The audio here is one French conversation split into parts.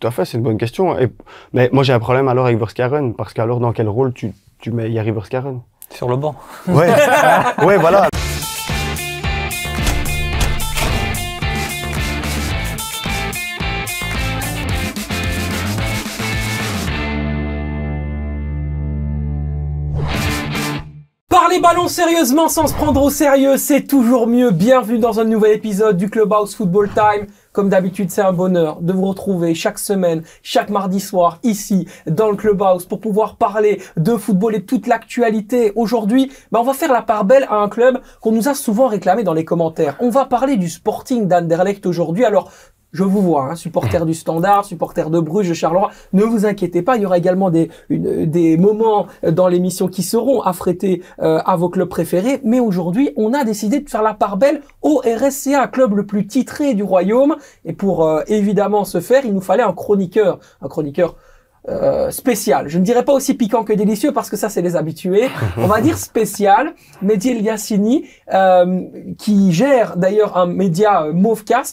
tout à fait, c'est une bonne question. mais moi, j'ai un problème alors avec Verskaren, parce qu'alors, dans quel rôle tu, mets Yari Verskaren Sur le banc. Ouais, ouais voilà. Parler ballons sérieusement sans se prendre au sérieux, c'est toujours mieux. Bienvenue dans un nouvel épisode du Clubhouse Football Time. Comme d'habitude, c'est un bonheur de vous retrouver chaque semaine, chaque mardi soir, ici, dans le Clubhouse, pour pouvoir parler de football et toute l'actualité. Aujourd'hui, bah, on va faire la part belle à un club qu'on nous a souvent réclamé dans les commentaires. On va parler du Sporting d'Anderlecht aujourd'hui. Alors, je vous vois, hein, supporter du Standard, supporter de Bruges, de Charleroi. Ne vous inquiétez pas, il y aura également des, moments dans l'émission qui seront affrétés euh, à vos clubs préférés. Mais aujourd'hui, on a décidé de faire la part belle au RSCA, club le plus titré du Royaume. Et pour euh, évidemment ce faire, il nous fallait un chroniqueur, un chroniqueur euh, spécial. Je ne dirais pas aussi piquant que délicieux parce que ça, c'est les habitués. On va dire spécial. Mehdi Yassini, euh, qui gère d'ailleurs un média euh,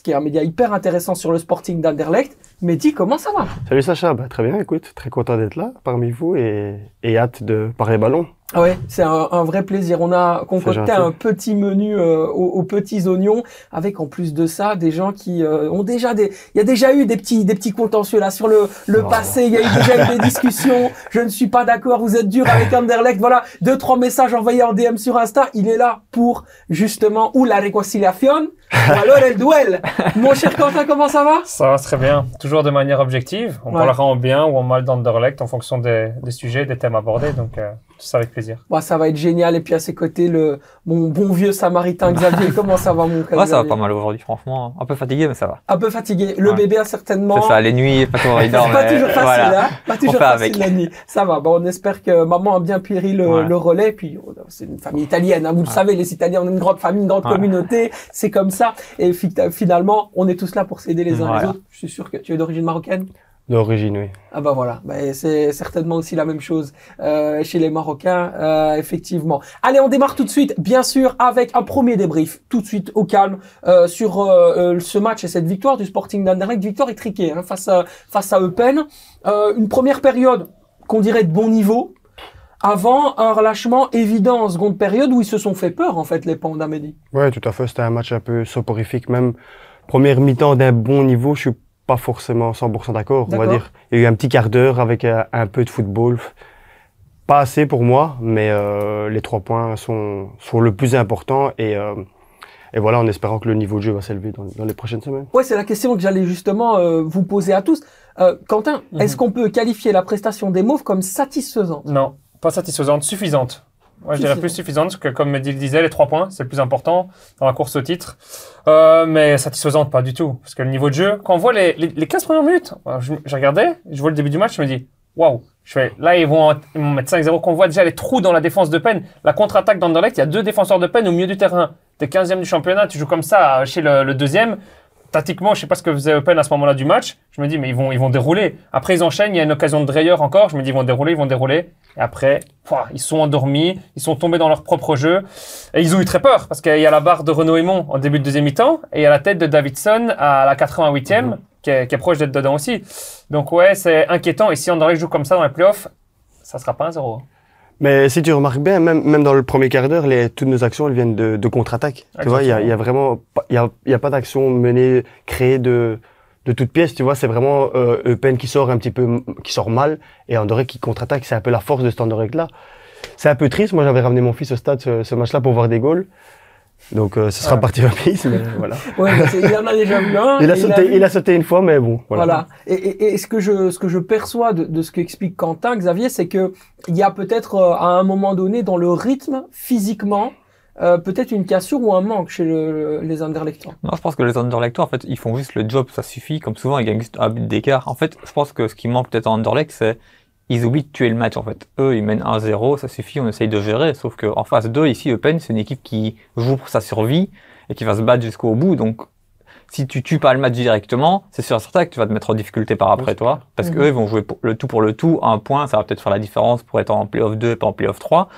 qui est un média hyper intéressant sur le sporting d'Anderlecht. Mehdi, comment ça va Salut Sacha, bah, très bien, écoute, très content d'être là parmi vous et, et hâte de parler ballon. Ah oui, c'est un, vrai plaisir. On a concocté un petit menu euh, aux, petits oignons, avec en plus de ça des gens qui euh, ont déjà des. Il y a déjà eu des petits des petits contentieux là sur le oh. passé. Il y a eu déjà des discussions. Je ne suis pas d'accord. Vous êtes dur avec Anderlecht. Voilà, deux trois messages envoyés en DM sur Insta. Il est là pour justement ou la réconciliation alors elle duel Mon cher Quentin, comment ça va Ça va très bien. Toujours de manière objective. On parlera en bien ou en mal d'Underlect en fonction des, sujets, des thèmes abordés. Donc, euh, tout ça avec plaisir. Bah ça va être génial. Et puis à ses côtés, le, mon bon vieux samaritain Xavier. comment ça va, mon cas Ça va pas mal aujourd'hui, franchement. Un peu fatigué, mais ça va. Un peu fatigué. Le bébé a hein, certainement. C'est ça, les nuits, pas toujours pas toujours facile, hein. Pas toujours facile la nuit. Ça va. Bon, on espère que maman a bien pris le, relais. Puis, oh, c'est une famille italienne. Hein. Vous le savez, les Italiens, on est une grande famille, une grande communauté. C'est comme ça ça. Et finalement, on est tous là pour s'aider les uns les autres. Je suis sûr que tu es d'origine marocaine. D'origine, oui. Ah bah voilà, bah, c'est certainement aussi la même chose euh, chez les Marocains, euh, effectivement. Allez, on démarre tout de suite, bien sûr, avec un premier débrief, tout de suite au calme, euh, sur ce match et cette victoire du Sporting d'Anderlecht, victoire étriquée hein, face face à Eupen. une première période qu'on dirait de bon niveau, avant un relâchement évident en seconde période où ils se sont fait peur, en fait, les Pandamedi. Ouais, tout à fait. C'était un match un peu soporifique, même première mi-temps d'un bon niveau. Je suis pas forcément 100% d'accord. On va dire, il y a eu un petit quart d'heure avec euh, un, peu de football. Pas assez pour moi, mais euh, les trois points sont, sont le plus important et euh, et voilà, en espérant que le niveau de jeu va s'élever dans, les prochaines semaines. Ouais, c'est la question que j'allais justement vous poser à tous. Quentin, mhm. est-ce qu'on peut qualifier la prestation des Mauves comme satisfaisante Non. Pas satisfaisante, suffisante. moi je dirais plus suffisante, que comme disait, les trois points, c'est le plus important dans la course au titre. Euh, mais satisfaisante, pas du tout. Parce que le niveau de jeu, quand on voit les, les, 15 premières minutes, euh, j'ai regardé, je vois le début du match, je me dis, waouh, là, ils vont, mettre 5-0, qu'on voit déjà les trous dans la défense de peine. La contre-attaque d'Anderlecht, il y a deux défenseurs de peine au milieu du terrain. es 15e du championnat, tu joues comme ça euh, chez le, le deuxième tactiquement, je sais pas ce que faisait Open à ce moment-là du match. Je me dis, mais ils vont, ils vont dérouler. Après, ils enchaînent. Il y a une occasion de Dreyer encore. Je me dis, ils vont dérouler, ils vont dérouler. Et après, ils sont endormis. Ils sont tombés dans leur propre jeu. Et ils ont eu très peur parce qu'il y a la barre de renault Aymon en début de deuxième mi-temps et il y a la tête de Davidson à la 88e mhm. qui, est, proche d'être dedans aussi. Donc ouais, c'est inquiétant. Et si André joue comme ça dans les playoffs, ça sera pas un 0. Mais si tu remarques bien, même, même dans le premier quart d'heure, toutes nos actions, elles viennent de, contre-attaque. Tu vois, il y a, vraiment, il y a, y a pas d'action menée, créée de, de toute pièce. Tu vois, c'est vraiment euh, Eupen qui sort un petit peu, qui sort mal, et Andoré qui contre-attaque. C'est un peu la force de cet Andoré là. C'est un peu triste. Moi, j'avais ramené mon fils au stade ce, ce match-là pour voir des goals. Donc, euh, ce sera parti rapide, mais voilà. ouais, il en a déjà vu Il a, sauté, il a, sauté une fois, mais bon. Voilà. voilà. Et, et, ce que je, ce que je perçois de, de ce qu'explique Quentin, Xavier, c'est que il y a peut-être euh, à un moment donné dans le rythme, physiquement, euh, peut-être une cassure ou un manque chez le, les underlectors. Non, je pense que les underlecteurs en fait, ils font juste le job, ça suffit. Comme souvent, ils gagnent juste un but d'écart. En fait, je pense que ce qui manque peut-être en underlect, c'est ils oublient de tuer le match en fait. Eux, ils mènent 1-0, ça suffit, on essaye de gérer. Sauf qu'en face 2, ici, Eupen, c'est une équipe qui joue pour sa survie et qui va se battre jusqu'au bout. Donc, si tu tues pas le match directement, c'est sûr certain que tu vas te mettre en difficulté par après toi. Parce mhm. qu'eux, ils vont jouer le tout pour le tout, un point, ça va peut-être faire la différence pour être en playoff 2 et pas en playoff 3.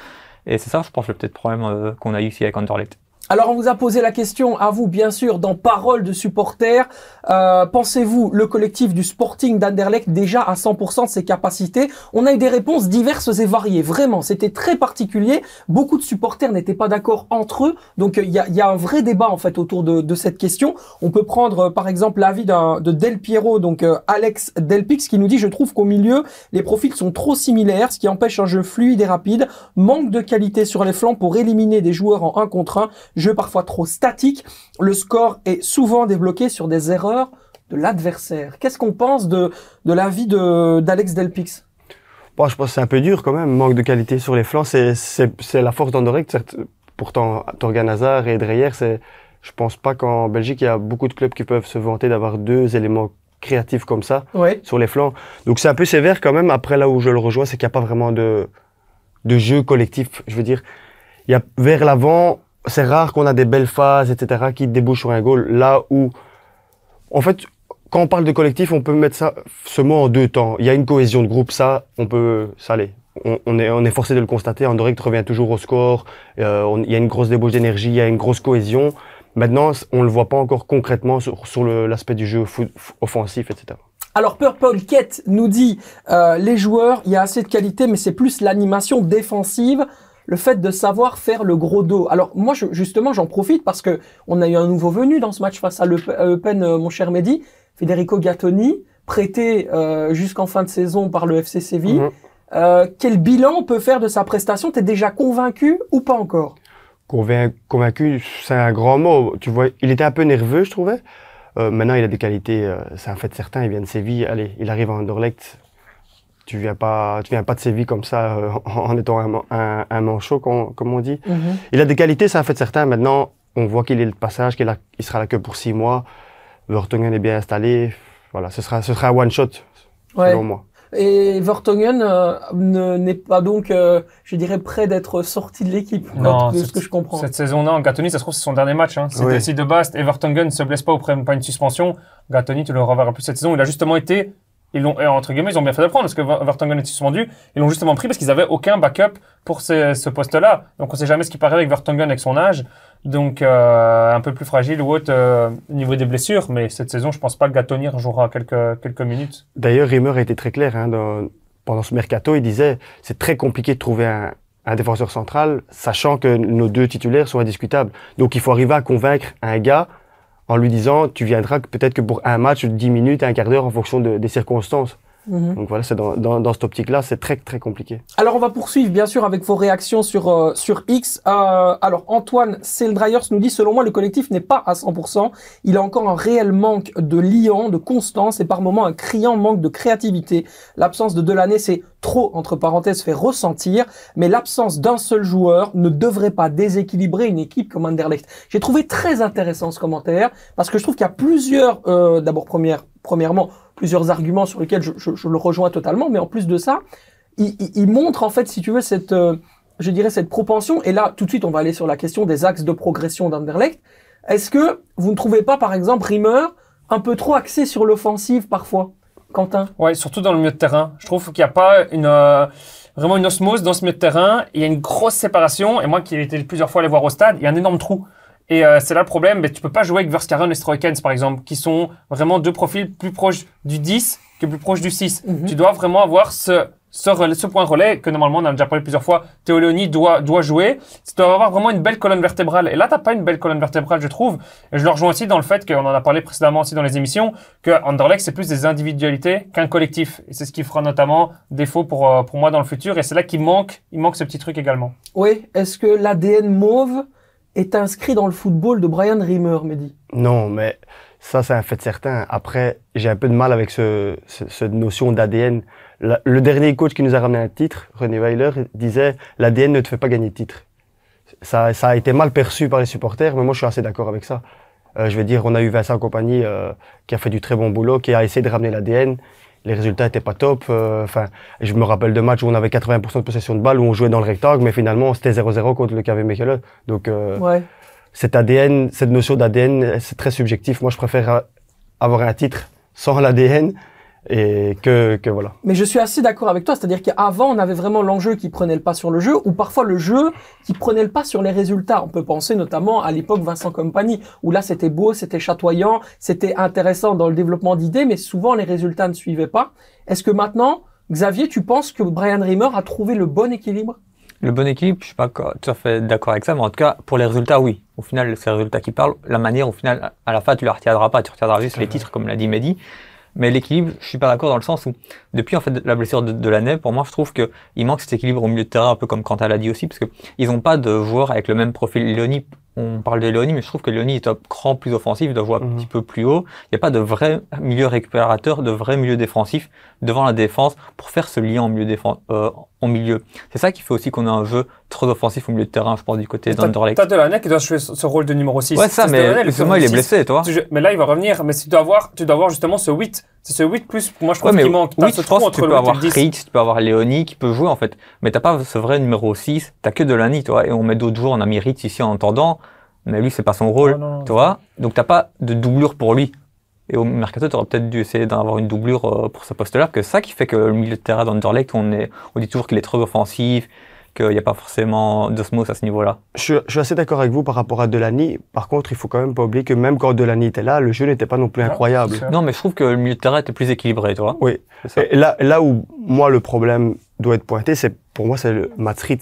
Et c'est ça, je pense, le peut-être problème euh, qu'on a eu ici avec Anderlecht. Alors on vous a posé la question à vous bien sûr dans Parole de supporters. Euh, pensez-vous le collectif du Sporting d'Anderlecht déjà à 100% de ses capacités On a eu des réponses diverses et variées, vraiment. C'était très particulier. Beaucoup de supporters n'étaient pas d'accord entre eux. Donc euh, il y a, un vrai débat en fait autour de, cette question. On peut prendre euh, par exemple l'avis de Del Piero, donc Alex Delpix, qui nous dit « Je trouve qu'au milieu, les profils sont trop similaires, ce qui empêche un jeu fluide et rapide, manque de qualité sur les flancs pour éliminer des joueurs en un contre un. jeu parfois trop statique. Le score est souvent débloqué sur des erreurs de l'adversaire. Qu'est-ce qu'on pense de, de l'avis d'Alex Delpix bon, Je pense que c'est un peu dur quand même, manque de qualité sur les flancs. C'est la force d'André, Pourtant, Torgan Hazard et Dreyer, c'est, je pense pas qu'en Belgique, il y a beaucoup de clubs qui peuvent se vanter d'avoir deux éléments créatifs comme ça sur les flancs. Donc c'est un peu sévère quand même. Après, là où je le rejoins, c'est qu'il n'y a pas vraiment de, de jeu collectif. Je veux dire, il y a vers l'avant, c'est rare qu'on a des belles phases, etc., qui débouchent sur un goal. Là où en fait, quand on parle de collectif, on peut mettre ça, ce mot en deux temps. Il y a une cohésion de groupe, ça, on peut, s'aller. On, est, on forcé de le constater. Anderlecht revient toujours au score. Euh, il y a une grosse débauche d'énergie, il y a une grosse cohésion. Maintenant, on ne le voit pas encore concrètement sur, l'aspect du jeu offensif, etc. Alors Purple Cat nous dit euh, les joueurs, il y a assez de qualité, mais c'est plus l'animation défensive le fait de savoir faire le gros dos. Alors moi, justement, j'en profite parce que on a eu un nouveau venu dans ce match face à Le, euh, euh, mon cher Mehdi, Federico Gattoni, prêté euh, jusqu'en fin de saison par le FC Séville. Mhm. quel bilan on peut faire de sa prestation T'es déjà convaincu ou pas encore Convaincu, c'est un grand mot. Tu vois, il était un peu nerveux, je trouvais. maintenant, il a des qualités, c'est un fait certain. Il vient de Séville. Allez, il arrive en Anderlecht tu viens pas, tu viens pas de Séville comme ça euh, en étant un, manchot, comme, on dit. Mhm. Il a des qualités, ça a fait certain. Maintenant, on voit qu'il est le passage, qu'il sera là que pour six mois. Vertonghen est bien installé. Voilà, ce sera, ce sera un one shot, selon moi. Et Vertonghen euh, n'est pas donc, euh, je dirais, près d'être sorti de l'équipe, de ce que je comprends. Cette saison-là, en Gatoni, ça se trouve, c'est son dernier match. Hein. Oui. Si de Bast. et Vertonghen ne se blesse pas ou prenne pas une suspension, Gatoni, tu le reverras plus cette saison. Il a justement été ils l'ont, euh, entre guillemets, ils ont bien fait de parce que Vertonghen est suspendu. Ils l'ont justement pris parce qu'ils n'avaient aucun backup pour ce, poste-là. Donc on sait jamais ce qui paraît avec Vertonghen avec son âge. Donc euh, un peu plus fragile ou autre euh, niveau des blessures. Mais cette saison, je pense pas que Gatoni jouera quelques, quelques minutes. D'ailleurs, Rimmer a été très clair. Hein, pendant ce mercato, il disait c'est très compliqué de trouver un, un défenseur central, sachant que nos deux titulaires sont indiscutables. Donc il faut arriver à convaincre un gars en lui disant tu viendras peut-être que pour un match, 10 minutes, un quart d'heure en fonction des circonstances. Mhm. Donc voilà, c'est dans, dans, cette optique-là, c'est très très compliqué. Alors on va poursuivre bien sûr avec vos réactions sur euh, sur X. Euh, alors Antoine Seldryers nous dit selon moi le collectif n'est pas à 100%. Il a encore un réel manque de liant, de constance et par moments un criant manque de créativité. L'absence de Delaney c'est trop entre parenthèses fait ressentir, mais l'absence d'un seul joueur ne devrait pas déséquilibrer une équipe comme Anderlecht. J'ai trouvé très intéressant ce commentaire parce que je trouve qu'il y a plusieurs, euh, d'abord première, premièrement plusieurs arguments sur lesquels je, le rejoins totalement, mais en plus de ça, il, montre en fait, si tu veux, cette, euh, je dirais cette propension. Et là, tout de suite, on va aller sur la question des axes de progression d'Anderlecht. Est-ce que vous ne trouvez pas, par exemple, Rimmer un peu trop axé sur l'offensive parfois, Quentin Ouais, surtout dans le milieu de terrain. Je trouve qu'il n'y a pas une euh, vraiment une osmose dans ce milieu de terrain. Il y a une grosse séparation. Et moi, qui ai été plusieurs fois les voir au stade, il y a un énorme trou. Et euh, c'est là le problème, mais tu peux pas jouer avec Verskaran et Stroikens, par exemple, qui sont vraiment deux profils plus proches du 10 que plus proches du 6. Mhm. Tu dois vraiment avoir ce, ce, ce, point relais que normalement on a déjà parlé plusieurs fois, Théo doit, doit jouer. Tu dois avoir vraiment une belle colonne vertébrale. Et là, t'as pas une belle colonne vertébrale, je trouve. Et je le rejoins aussi dans le fait qu'on en a parlé précédemment aussi dans les émissions, que Anderlecht, c'est plus des individualités qu'un collectif. Et c'est ce qui fera notamment défaut pour, euh, pour moi dans le futur. Et c'est là qu'il manque, il manque ce petit truc également. Oui. Est-ce que l'ADN mauve, est inscrit dans le football de Brian Reimer, dit. Non, mais ça, c'est un fait certain. Après, j'ai un peu de mal avec cette notion d'ADN. Le dernier coach qui nous a ramené un titre, René Weiler, disait l'ADN ne te fait pas gagner de titre. Ça, a été mal perçu par les supporters, mais moi, je suis assez d'accord avec ça. Euh, je veux dire, on a eu Vincent Compagnie euh, qui a fait du très bon boulot, qui a essayé de ramener l'ADN, les résultats n'étaient pas top. Euh, enfin, je me rappelle de matchs où on avait 80% de possession de balle, où on jouait dans le rectangle, mais finalement, c'était 0-0 contre le KV Mechelen. Donc, euh, ADN, cette notion d'ADN, c'est très subjectif. Moi, je préfère avoir un titre sans l'ADN et que, voilà. Mais je suis assez d'accord avec toi, c'est-à-dire qu'avant on avait vraiment l'enjeu qui prenait le pas sur le jeu, ou parfois le jeu qui prenait le pas sur les résultats. On peut penser notamment à l'époque Vincent Compagnie, où là c'était beau, c'était chatoyant, c'était intéressant dans le développement d'idées, mais souvent les résultats ne suivaient pas. Est-ce que maintenant, Xavier, tu penses que Brian Reimer a trouvé le bon équilibre le bon équilibre, je sais pas tout à fait d'accord avec ça, mais en tout cas, pour les résultats, oui. Au final, c'est les résultats qui parlent. La manière, au final, à la fin, tu la retiendras pas. Tu retiendras juste les titres, comme l'a dit Mehdi. Mais l'équilibre, je suis pas d'accord dans le sens où, depuis en fait la blessure de, de pour moi, je trouve qu'il manque cet équilibre au milieu de terrain, un peu comme Quentin l'a dit aussi, parce que ils pas de joueurs avec le même profil. Léonie, on parle de Léonie, mais je trouve que Léonie est un cran plus offensif, doit jouer un mhm. petit peu plus haut. Il n'y a pas de vrai milieu récupérateur, de vrai milieu défensif devant la défense pour faire ce lien en milieu défensif. Euh, au milieu. C'est ça qui fait aussi qu'on a un jeu trop offensif au milieu de terrain, je pense, du côté d'Anderlecht. T'as Delaney qui doit jouer ce rôle de numéro 6. Ouais, ça, mais justement, il est blessé, toi. Mais là, il va revenir. Mais tu dois avoir, tu dois avoir justement ce 8. C'est ce 8 plus, moi, je pense qu'il manque. Oui, je pense que tu peux avoir Rix, tu peux avoir Léonie qui peut jouer, en fait. Mais t'as pas ce vrai numéro 6. T'as que Delaney, toi. Et on met d'autres joueurs. On a mis Rix ici en entendant Mais lui, c'est pas son rôle, tu vois. Donc t'as pas de doublure pour lui. Et au mercato, tu aurais peut-être dû essayer d'avoir une doublure euh, pour ce poste-là, que ça qui fait que le milieu de terrain d'Underlecht, on, est, on dit toujours qu'il est trop offensif, qu'il n'y a pas forcément d'osmos à ce niveau-là. Je, suis assez d'accord avec vous par rapport à Delany. Par contre, il faut quand même pas oublier que même quand Delany était là, le jeu n'était pas non plus incroyable. non, mais je trouve que le milieu de terrain était plus équilibré, tu vois. Oui. Et là, là où moi le problème doit être pointé, c'est pour moi c'est le Matrix.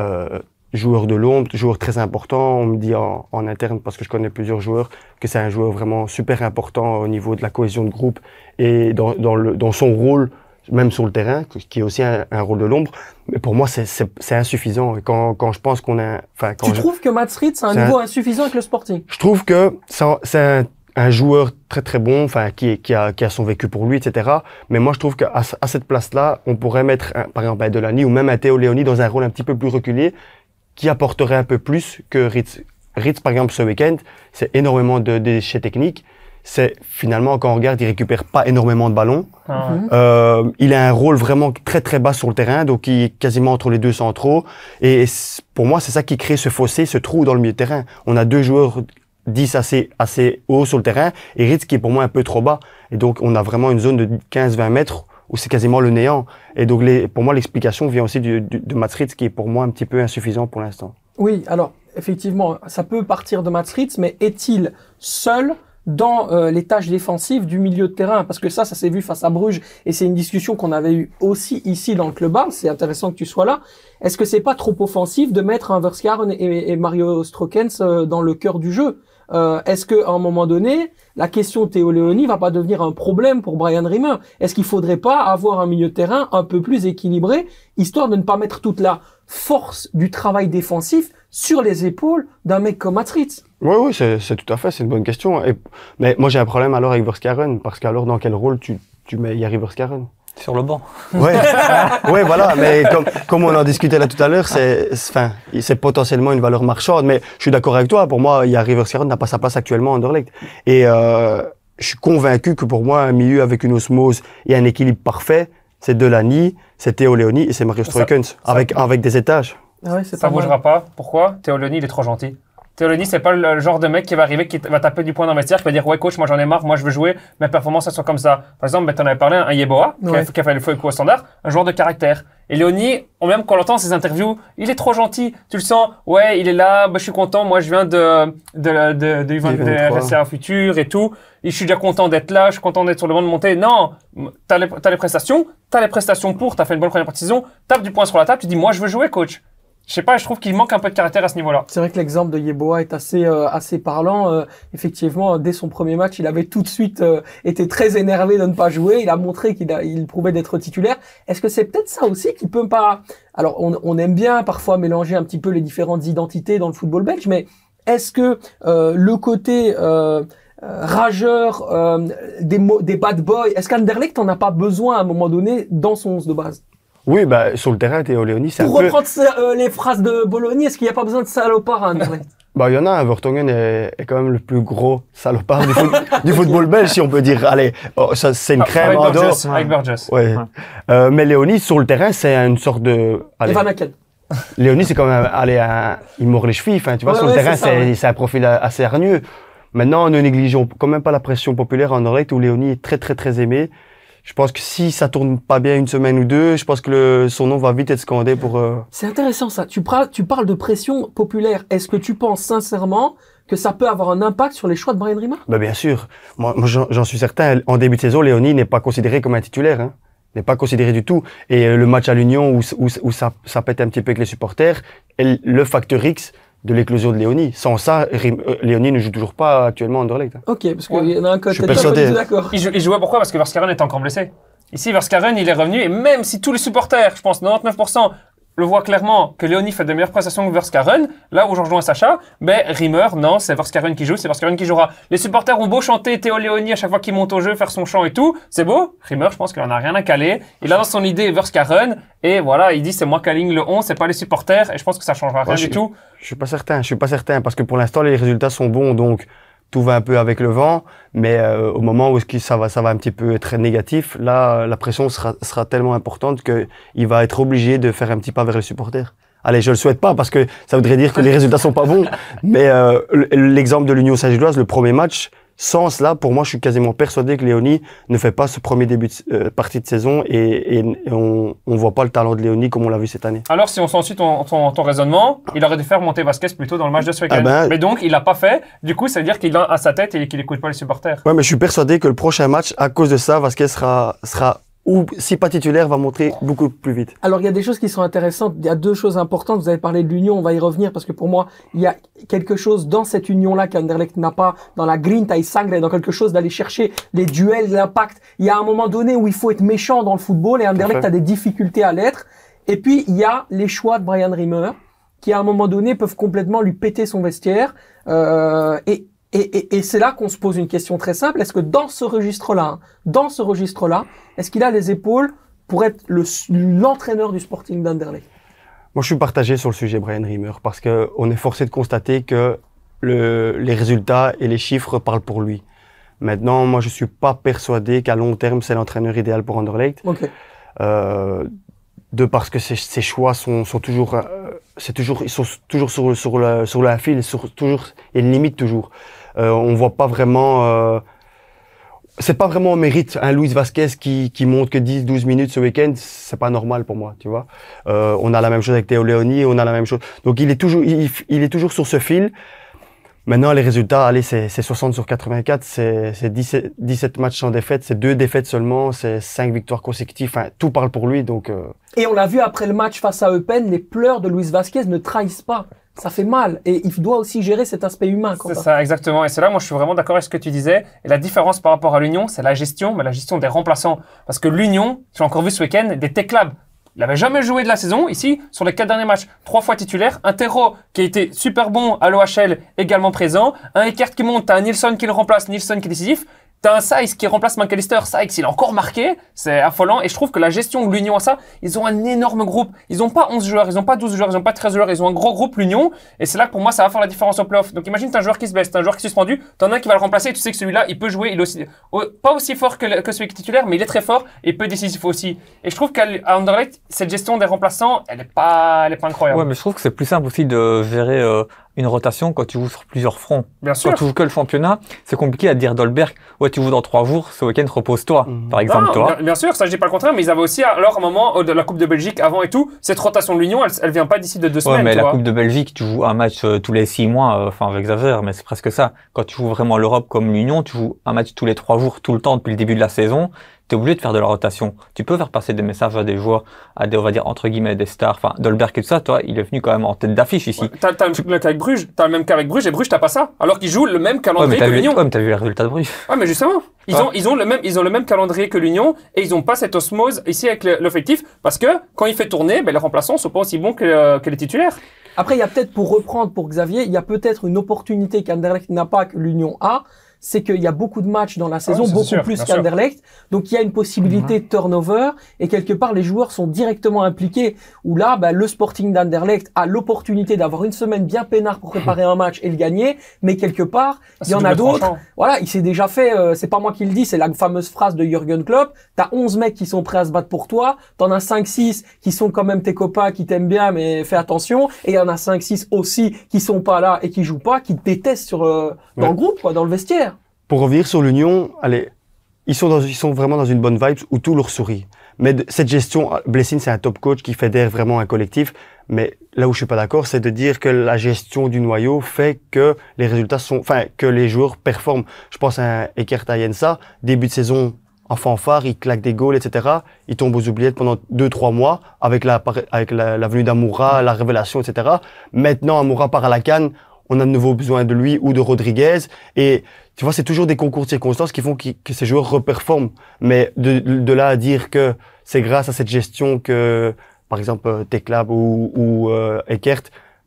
Euh, joueur de l'ombre, joueur très important. On me dit en, interne, parce que je connais plusieurs joueurs, que c'est un joueur vraiment super important au niveau de la cohésion de groupe et dans, dans, le, dans son rôle, même sur le terrain, qui est aussi un, rôle de l'ombre. Mais pour moi, c'est insuffisant. Et quand, quand je pense qu'on a... Enfin, quand tu trouves que Ritz c'est un niveau insuffisant avec le Sporting Je trouve que c'est un, un, joueur très très bon, enfin qui, qui, a, qui a son vécu pour lui, etc. Mais moi, je trouve qu'à à cette place-là, on pourrait mettre, par exemple, un ou même un Théo Leoni dans un rôle un petit peu plus reculé, qui apporterait un peu plus que Ritz. Ritz, par exemple, ce week-end, c'est énormément de, déchets techniques. C'est finalement, quand on regarde, il récupère pas énormément de ballons. Ah mhm. euh, il a un rôle vraiment très très bas sur le terrain, donc il est quasiment entre les deux centraux. Et, pour moi, c'est ça qui crée ce fossé, ce trou dans le milieu de terrain. On a deux joueurs 10 assez, assez haut sur le terrain et Ritz qui est pour moi un peu trop bas. Et donc, on a vraiment une zone de 15-20 mètres où c'est quasiment le néant. Et donc, pour moi, l'explication vient aussi de Matrix, qui est pour moi un petit peu insuffisant pour l'instant. Oui, alors, effectivement, ça peut partir de Matrix, mais est-il seul dans euh, les tâches défensives du milieu de terrain parce que ça ça s'est vu face à Bruges et c'est une discussion qu'on avait eue aussi ici dans le club c'est intéressant que tu sois là est-ce que c'est pas trop offensif de mettre un et, Mario Strokens euh, dans le cœur du jeu euh, est-ce que un moment donné, la question Théo va pas devenir un problème pour Brian Rimmer Est-ce qu'il faudrait pas avoir un milieu de terrain un peu plus équilibré, histoire de ne pas mettre toute la force du travail défensif sur les épaules d'un mec comme Matrix Oui, oui, c'est tout à fait, c'est une bonne question. mais moi j'ai un problème alors avec Verskaren, parce qu'alors dans quel rôle tu, tu mets Yari Verskaren sur le banc. Ouais, ouais voilà. Mais comme, comme on en discutait là tout à l'heure, c'est, enfin, c'est potentiellement une valeur marchande. Mais je suis d'accord avec toi. Pour moi, il y a River n'a pas sa place actuellement en Anderlecht. Et euh, je suis convaincu que pour moi, un milieu avec une osmose et un équilibre parfait, c'est Delany, c'est Théo Léoni et c'est Mario Stroikens avec, avec des étages. Ah ouais, ça ne bougera pas. Pourquoi Théo il est trop gentil ce c'est pas le genre de mec qui va arriver, qui va taper du point dans le vestiaire, qui va dire Ouais, coach, moi j'en ai marre, moi je veux jouer, mes performances elles sont comme ça. Par exemple, tu en avais parlé, un Yeboa, qui a fait le feu au standard, un joueur de caractère. Et Léonie, même quand on l'entend ses interviews, il est trop gentil. Tu le sens, ouais, il est là, ben, je suis content, moi je viens de, de, de, de, Futur et tout. Et je suis déjà content d'être là, je suis content d'être sur le banc de montée. Non, t'as les, as les prestations, t'as les prestations pour, as fait une bonne première partie tape du point sur la table, tu dis, moi je veux jouer coach. Je sais pas, je trouve qu'il manque un peu de caractère à ce niveau-là. C'est vrai que l'exemple de Yeboah est assez euh, assez parlant. Euh, effectivement, dès son premier match, il avait tout de suite euh, été très énervé de ne pas jouer. Il a montré qu'il il prouvait d'être titulaire. Est-ce que c'est peut-être ça aussi qui peut pas Alors, on, on aime bien parfois mélanger un petit peu les différentes identités dans le football belge, mais est-ce que le côté rageur des, des bad boys, est-ce qu'Anderlecht n'en a pas besoin à un moment donné dans son 11 de base oui, bah, sur le terrain, Théo Léoni, c'est un Pour reprendre euh, les phrases de Bologna, est-ce qu'il n'y a pas besoin de salopard en hein, Norvège Bah, il y en a un. Vertonghen est, quand même le plus gros salopard du, football belge, si on peut dire. Allez, oh, c'est une ah, crème en Burgess, Burgess. Ouais. Euh, mais Léoni, sur le terrain, c'est une sorte de... Allez. Van Léoni, c'est quand même... Allez, il mord les chevilles, tu vois. sur le terrain, c'est un profil assez hargneux. Maintenant, ne négligeons quand même pas la pression populaire en Norvège où Léoni est très, très, très aimé je pense que si ça tourne pas bien une semaine ou deux, je pense que son nom va vite être scandé pour. Euh, C'est intéressant ça. Tu, parles de pression populaire. Est-ce que tu penses sincèrement que ça peut avoir un impact sur les choix de Brian Rima bah, Bien sûr. Moi, j'en suis certain. En début de saison, Léonie n'est pas considérée comme un titulaire. Hein n'est pas considérée du tout. Et euh, le match à l'Union où, ça, ça, pète un petit peu avec les supporters, le facteur X de l'éclosion de Léonie. Sans ça, euh, Léonie ne joue toujours pas actuellement en Anderlecht. Hein. Ok, parce qu'il y en a un côté d'accord. Il, il, jouait pourquoi Parce que Verskaren est encore blessé. Ici, Verskaren, il est revenu, et même si tous les supporters, je pense 99%, le voit clairement que Léonie fait de meilleures prestations que Verskaren, là où j'en rejoins Sacha, mais ben, Rimmer, non, c'est Verskaren qui joue, c'est Verskaren qui jouera. Les supporters ont beau chanter Théo Léonie à chaque fois qu'il monte au jeu, faire son chant et tout, c'est beau. Rimmer, je pense qu'il en a rien à caler. Il a dans son idée Verskaren, et voilà, il dit c'est moi qui aligne le 11, c'est pas les supporters, et je pense que ça changera rien du tout je suis pas certain. Je suis pas certain parce que pour l'instant les résultats sont bons, donc tout va un peu avec le vent. Mais euh, au moment où ça va, ça va un petit peu être négatif, là la pression sera, tellement importante que il va être obligé de faire un petit pas vers les supporters. Allez, je le souhaite pas parce que ça voudrait dire que les résultats sont pas bons. Mais euh, l'exemple de l'Union Saint-Gilloise, le premier match, sans cela, pour moi, je suis quasiment persuadé que Léonie ne fait pas ce premier début de, euh, partie de saison et, on ne voit pas le talent de Léonie comme on l'a vu cette année. Alors, si on sent suit ton, ton, raisonnement, il aurait dû faire monter Vasquez plutôt dans le match de ce week-end. Ah ben, mais donc, il l'a pas fait. Du coup, ça veut dire qu'il a à sa tête et qu'il n'écoute pas les supporters. Ouais, mais je suis persuadé que le prochain match, à cause de ça, Vasquez sera, sera ou si pas titulaire va montrer beaucoup plus vite Alors il y a des choses qui sont intéressantes, il y a deux choses importantes, vous avez parlé de l'union, on va y revenir parce que pour moi il y a quelque chose dans cette union-là qu'Anderlecht n'a pas, dans la green et sangre, dans quelque chose d'aller chercher les duels, l'impact. Il y a un moment donné où il faut être méchant dans le football et Anderlecht a des difficultés à l'être. Et puis il y a les choix de Brian Rimmer qui à un moment donné peuvent complètement lui péter son vestiaire euh, et et, c'est là qu'on se pose une question très simple. Est-ce que dans ce registre-là, hein, dans ce registre-là, est-ce qu'il a les épaules pour être l'entraîneur du Sporting d'Anderlecht Moi, je suis partagé sur le sujet Brian Riemer parce qu'on est forcé de constater que les résultats et les chiffres parlent pour lui. Maintenant, moi, je suis pas persuadé qu'à long terme, c'est l'entraîneur idéal pour Anderlecht. Euh, de parce que ses, choix sont, toujours, euh, c'est toujours, ils sont toujours sur, la, sur la file, toujours, et limitent toujours. On euh, on voit pas vraiment. Euh, c'est pas vraiment mérite. Un hein, Luis Vasquez qui, qui monte que 10-12 minutes ce week-end, c'est pas normal pour moi, tu vois. Euh, on a la même chose avec Théo Leoni, on a la même chose. Donc il est toujours, il, est toujours sur ce fil. Maintenant, les résultats, allez, c'est 60 sur 84, c'est 17, matchs sans défaite, c'est deux défaites seulement, c'est cinq victoires consécutives, tout parle pour lui, donc... Et on l'a vu après le match face à Eupen, les pleurs de Luis Vasquez ne trahissent pas ça fait mal. Et il doit aussi gérer cet aspect humain. C'est ça, exactement. Et c'est là, moi, je suis vraiment d'accord avec ce que tu disais. Et la différence par rapport à l'Union, c'est la gestion, mais la gestion des remplaçants. Parce que l'Union, j'ai encore vu ce week-end, des Techlab. Il n'avait jamais joué de la saison ici sur les quatre derniers matchs. Trois fois titulaire, un Terro qui a été super bon à l'OHL également présent, un Eckert qui monte, un Nilsson qui le remplace, Nilsson qui est décisif. T'as un Sykes qui remplace McAllister. Sykes, il a encore marqué. C'est affolant. Et je trouve que la gestion de l'Union à ça, ils ont un énorme groupe. Ils ont pas 11 joueurs, ils ont pas 12 joueurs, ils ont pas 13 joueurs. Ils ont un gros groupe, l'Union. Et c'est là que pour moi, ça va faire la différence au playoff. Donc imagine, t'as un joueur qui se blesse, t'as un joueur qui est suspendu, t'en as un qui va le remplacer. Et tu sais que celui-là, il peut jouer. Il est aussi, pas aussi fort que, celui qui est titulaire, mais il est très fort et peu décisif aussi. Et je trouve qu'à Anderlecht, cette gestion des remplaçants, elle est pas, elle est incroyable. Ouais, mais je trouve que c'est plus simple aussi de gérer euh, une rotation quand tu joues sur plusieurs fronts. Bien sûr. Quand tu joues que le championnat, c'est compliqué à dire Dolberg, ouais, tu joues dans trois jours, ce week-end, repose-toi, mhm. par exemple, toi. Bien, sûr, ça, je dis pas le contraire, mais ils avaient aussi, alors, à un moment, de la Coupe de Belgique, avant et tout, cette rotation de l'Union, elle, elle vient pas d'ici de deux ouais, semaines. mais la Coupe de Belgique, tu joues un match euh, tous les six mois, euh, enfin, avec j'exagère, mais c'est presque ça. Quand tu joues vraiment l'Europe comme l'Union, tu joues un match tous les trois jours, tout le temps, depuis le début de la saison tu es obligé de faire de la rotation. Tu peux faire passer des messages à des joueurs, à des, on va dire, entre guillemets, des stars. Enfin, Dolberg et tout ça, toi, il est venu quand même en tête d'affiche ici. t'as, le même cas avec Bruges, le même Bruges, et Bruges, t'as pas ça. Alors qu'ils jouent le même calendrier que l'Union. Ouais, mais t'as vu les résultats de Bruges. Ouais, mais justement. Ils, ont, ils, ont le même, ils ont le même calendrier que l'Union et ils ont pas cette osmose ici avec l'effectif parce que quand il fait tourner, ben, les remplaçants sont pas aussi bons euh, que, les titulaires. Après, il y a peut-être, pour reprendre pour Xavier, il y a peut-être une opportunité qu'Anderlecht n'a pas, que l'Union a, c'est qu'il y a beaucoup de matchs dans la ah saison, beaucoup plus qu'Anderlecht. Donc il y a une possibilité de mhm. turnover et quelque part les joueurs sont directement impliqués. Où là, bah, le Sporting d'Anderlecht a l'opportunité d'avoir une semaine bien peinard pour préparer un match et le gagner, mais quelque part ah, il y en a d'autres. Voilà, il s'est déjà fait. Euh, c'est pas moi qui le dis, c'est la fameuse phrase de Jurgen Klopp. T'as 11 mecs qui sont prêts à se battre pour toi, t'en as 5-6 qui sont quand même tes copains, qui t'aiment bien, mais fais attention. Et il y en a 5-6 aussi qui sont pas là et qui jouent pas, qui te détestent sur euh, dans le groupe, quoi, dans le vestiaire pour revenir sur l'Union, allez, ils sont, ils sont vraiment dans une bonne vibe où tout leur sourit. Mais cette gestion, euh, Blessing, c'est un top coach qui fédère vraiment un collectif. Mais là où je suis pas d'accord, c'est de dire que la gestion du noyau fait que les résultats sont, enfin, que les joueurs performent. Je pense à Ekert Ayensa, début de saison en fanfare, il claque des goals, etc. Il tombe aux oubliettes pendant deux, trois mois avec la, avec la, la venue d'Amoura, la révélation, etc. Maintenant, Amoura part à la canne on a de nouveau besoin de lui ou de Rodriguez. Et tu vois, c'est toujours des concours de circonstances qui font que, ces joueurs reperforment. Mais de, là à dire que c'est grâce à cette gestion que, par exemple, euh, Teclab ou, euh, Eckert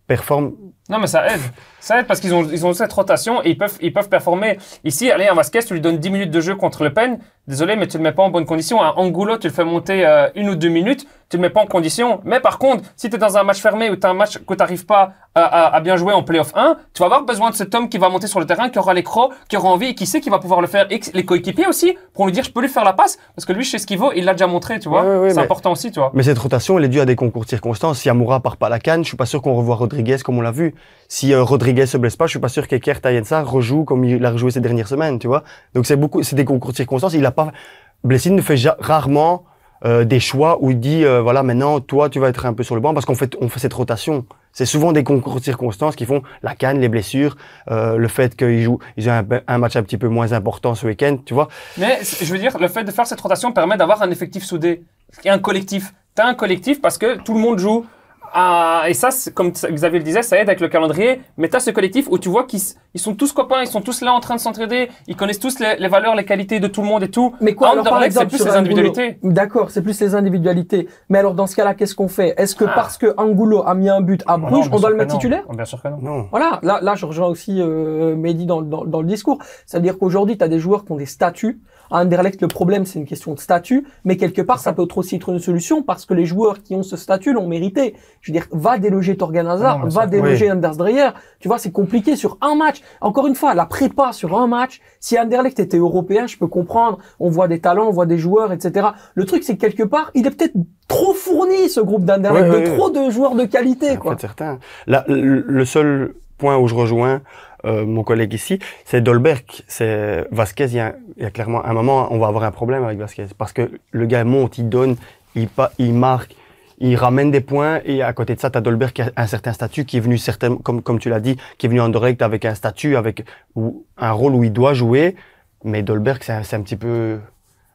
performent. Non, mais ça aide. Ça aide parce qu'ils ont, cette rotation et ils peuvent, ils peuvent performer. Ici, allez, un Vasquez, tu lui donnes 10 minutes de jeu contre Le Pen. Désolé, mais tu le mets pas en bonne condition. À Angulo, tu le fais monter euh, une ou deux minutes, tu le mets pas en condition. Mais par contre, si tu es dans un match fermé ou tu as un match que tu n'arrives pas à, bien jouer en playoff 1, tu vas avoir besoin de cet homme qui va monter sur le terrain, qui aura les crocs, qui aura envie et qui sait qu'il va pouvoir le faire. Et les coéquipiers aussi, pour lui dire je peux lui faire la passe. Parce que lui, je sais ce qu'il vaut, il l'a déjà montré, tu vois. c'est important aussi, tu vois. Mais cette rotation, elle est due à des concours de circonstances. Si Amoura part pas à la canne, je suis pas sûr qu'on revoit Rodriguez comme on l'a vu. Si Rodriguez euh, Rodriguez se blesse pas, je suis pas sûr qu'Ekert Tayensa rejoue comme il l'a rejoué ces dernières semaines, tu vois. Donc c'est beaucoup, c'est des concours de circonstances. Il pas. ne fait rarement euh, des choix où il dit euh, voilà maintenant toi tu vas être un peu sur le banc parce qu'on fait on fait cette rotation. C'est souvent des circonstances qui font la canne, les blessures, euh, le fait qu'ils jouent, ils ont un, match un petit peu moins important ce week-end, tu vois. Mais je veux dire, le fait de faire cette rotation permet d'avoir un effectif soudé, et un collectif. T'as un collectif parce que tout le monde joue. Ah, et ça, comme Xavier le disait, ça aide avec le calendrier. Mais tu as ce collectif où tu vois qu'ils ils sont tous copains, ils sont tous là en train de s'entraider, ils connaissent tous les, valeurs, les qualités de tout le monde et tout. Mais quoi, ah, alors, par exemple, c'est plus les individualités. D'accord, c'est plus les individualités. Mais alors, dans ce cas-là, qu'est-ce qu'on fait Est-ce que ah. parce que Angulo a mis un but à ah Bruges, on doit le mettre titulaire Bien sûr que non. Voilà, là, là, je rejoins aussi euh, Mehdi dans, dans le discours. C'est-à-dire qu'aujourd'hui, tu as des joueurs qui ont des statuts à Anderlecht, le problème, c'est une question de statut, mais quelque part, ça. peut être aussi être une solution parce que les joueurs qui ont ce statut l'ont mérité. Je veux dire, va déloger Torgan Hazard, va déloger Anders Dreyer. Tu vois, c'est compliqué sur un match. Encore une fois, la prépa sur un match. Si Anderlecht était européen, je peux comprendre. On voit des talents, on voit des joueurs, etc. Le truc, c'est que quelque part, il est peut-être trop fourni ce groupe d'Anderlecht, de trop de joueurs de qualité, quoi. C'est certain. La, le seul point où je rejoins euh, mon collègue ici, c'est Dolberg, c'est Vasquez. Il y, a, clairement un moment, on va avoir un problème avec Vasquez parce que le gars monte, il donne, il, marque, il ramène des points et à côté de ça, tu as Dolberg qui a un certain statut, qui est venu certain, comme, comme tu l'as dit, qui est venu en direct avec un statut, avec un rôle où il doit jouer. Mais Dolberg, c'est un, petit peu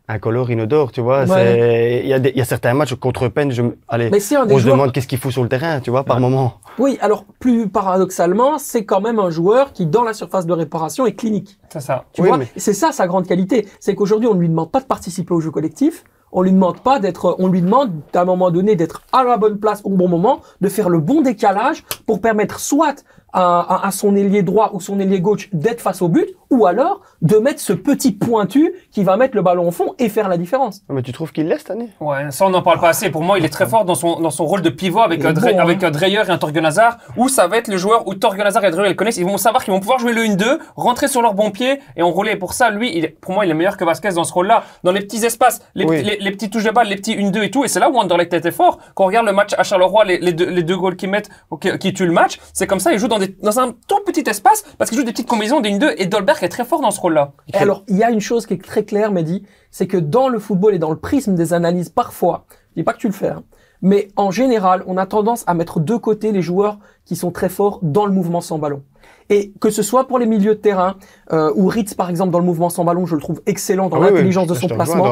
incolore, inodore, tu vois. Il y, a certains matchs contre peine, je, allez, on, se demande qu'est-ce qu'il fout sur le terrain, tu vois, par moment. Oui, alors plus paradoxalement, c'est quand même un joueur qui, dans la surface de réparation, est clinique. C'est ça. Tu vois, c'est ça sa grande qualité. C'est qu'aujourd'hui, on ne lui demande pas de participer au jeu collectif. On lui demande pas d'être, euh, on lui demande à un moment donné d'être à la bonne place au bon moment, de faire le bon décalage pour permettre soit à, à son ailier droit ou son ailier gauche d'être face au but, ou alors de mettre ce petit pointu qui va mettre le ballon au fond et faire la différence. Mais tu trouves qu'il l'est cette année Ouais, ça on n'en parle pas assez. Pour moi, il est très ah. fort dans son, dans son rôle de pivot avec, un, euh, hein. avec un euh, Dreyer et un Torgen Hazard, où ça va être le joueur où Torgen Hazard et Dreyer ils connaissent, ils vont savoir qu'ils vont pouvoir jouer le 1-2, rentrer sur leur bon pied et enrouler. Pour ça, lui, il, pour moi, il est meilleur que Vasquez dans ce rôle-là, dans les petits espaces, les, les, petits touches de balle, les petits 1-2 et tout. Et c'est là où Anderlecht était fort. Quand on regarde le match à Charleroi, les, les deux, les deux goals qu'ils mettent, qui, tue tuent le match, c'est comme ça, Il joue dans, des, dans un tout petit espace parce qu'il joue des petites combinaisons des 1-2 et Dolberg très fort dans ce rôle-là. Alors, il y a une chose qui est très claire, Mehdi, c'est que dans le football et dans le prisme des analyses, parfois, je dis pas que tu le fais, hein, mais en général, on a tendance à mettre de côté les joueurs qui sont très forts dans le mouvement sans ballon. Et que ce soit pour les milieux de terrain, euh, ou Ritz par exemple dans le mouvement sans ballon, je le trouve excellent dans ah l'intelligence de son placement.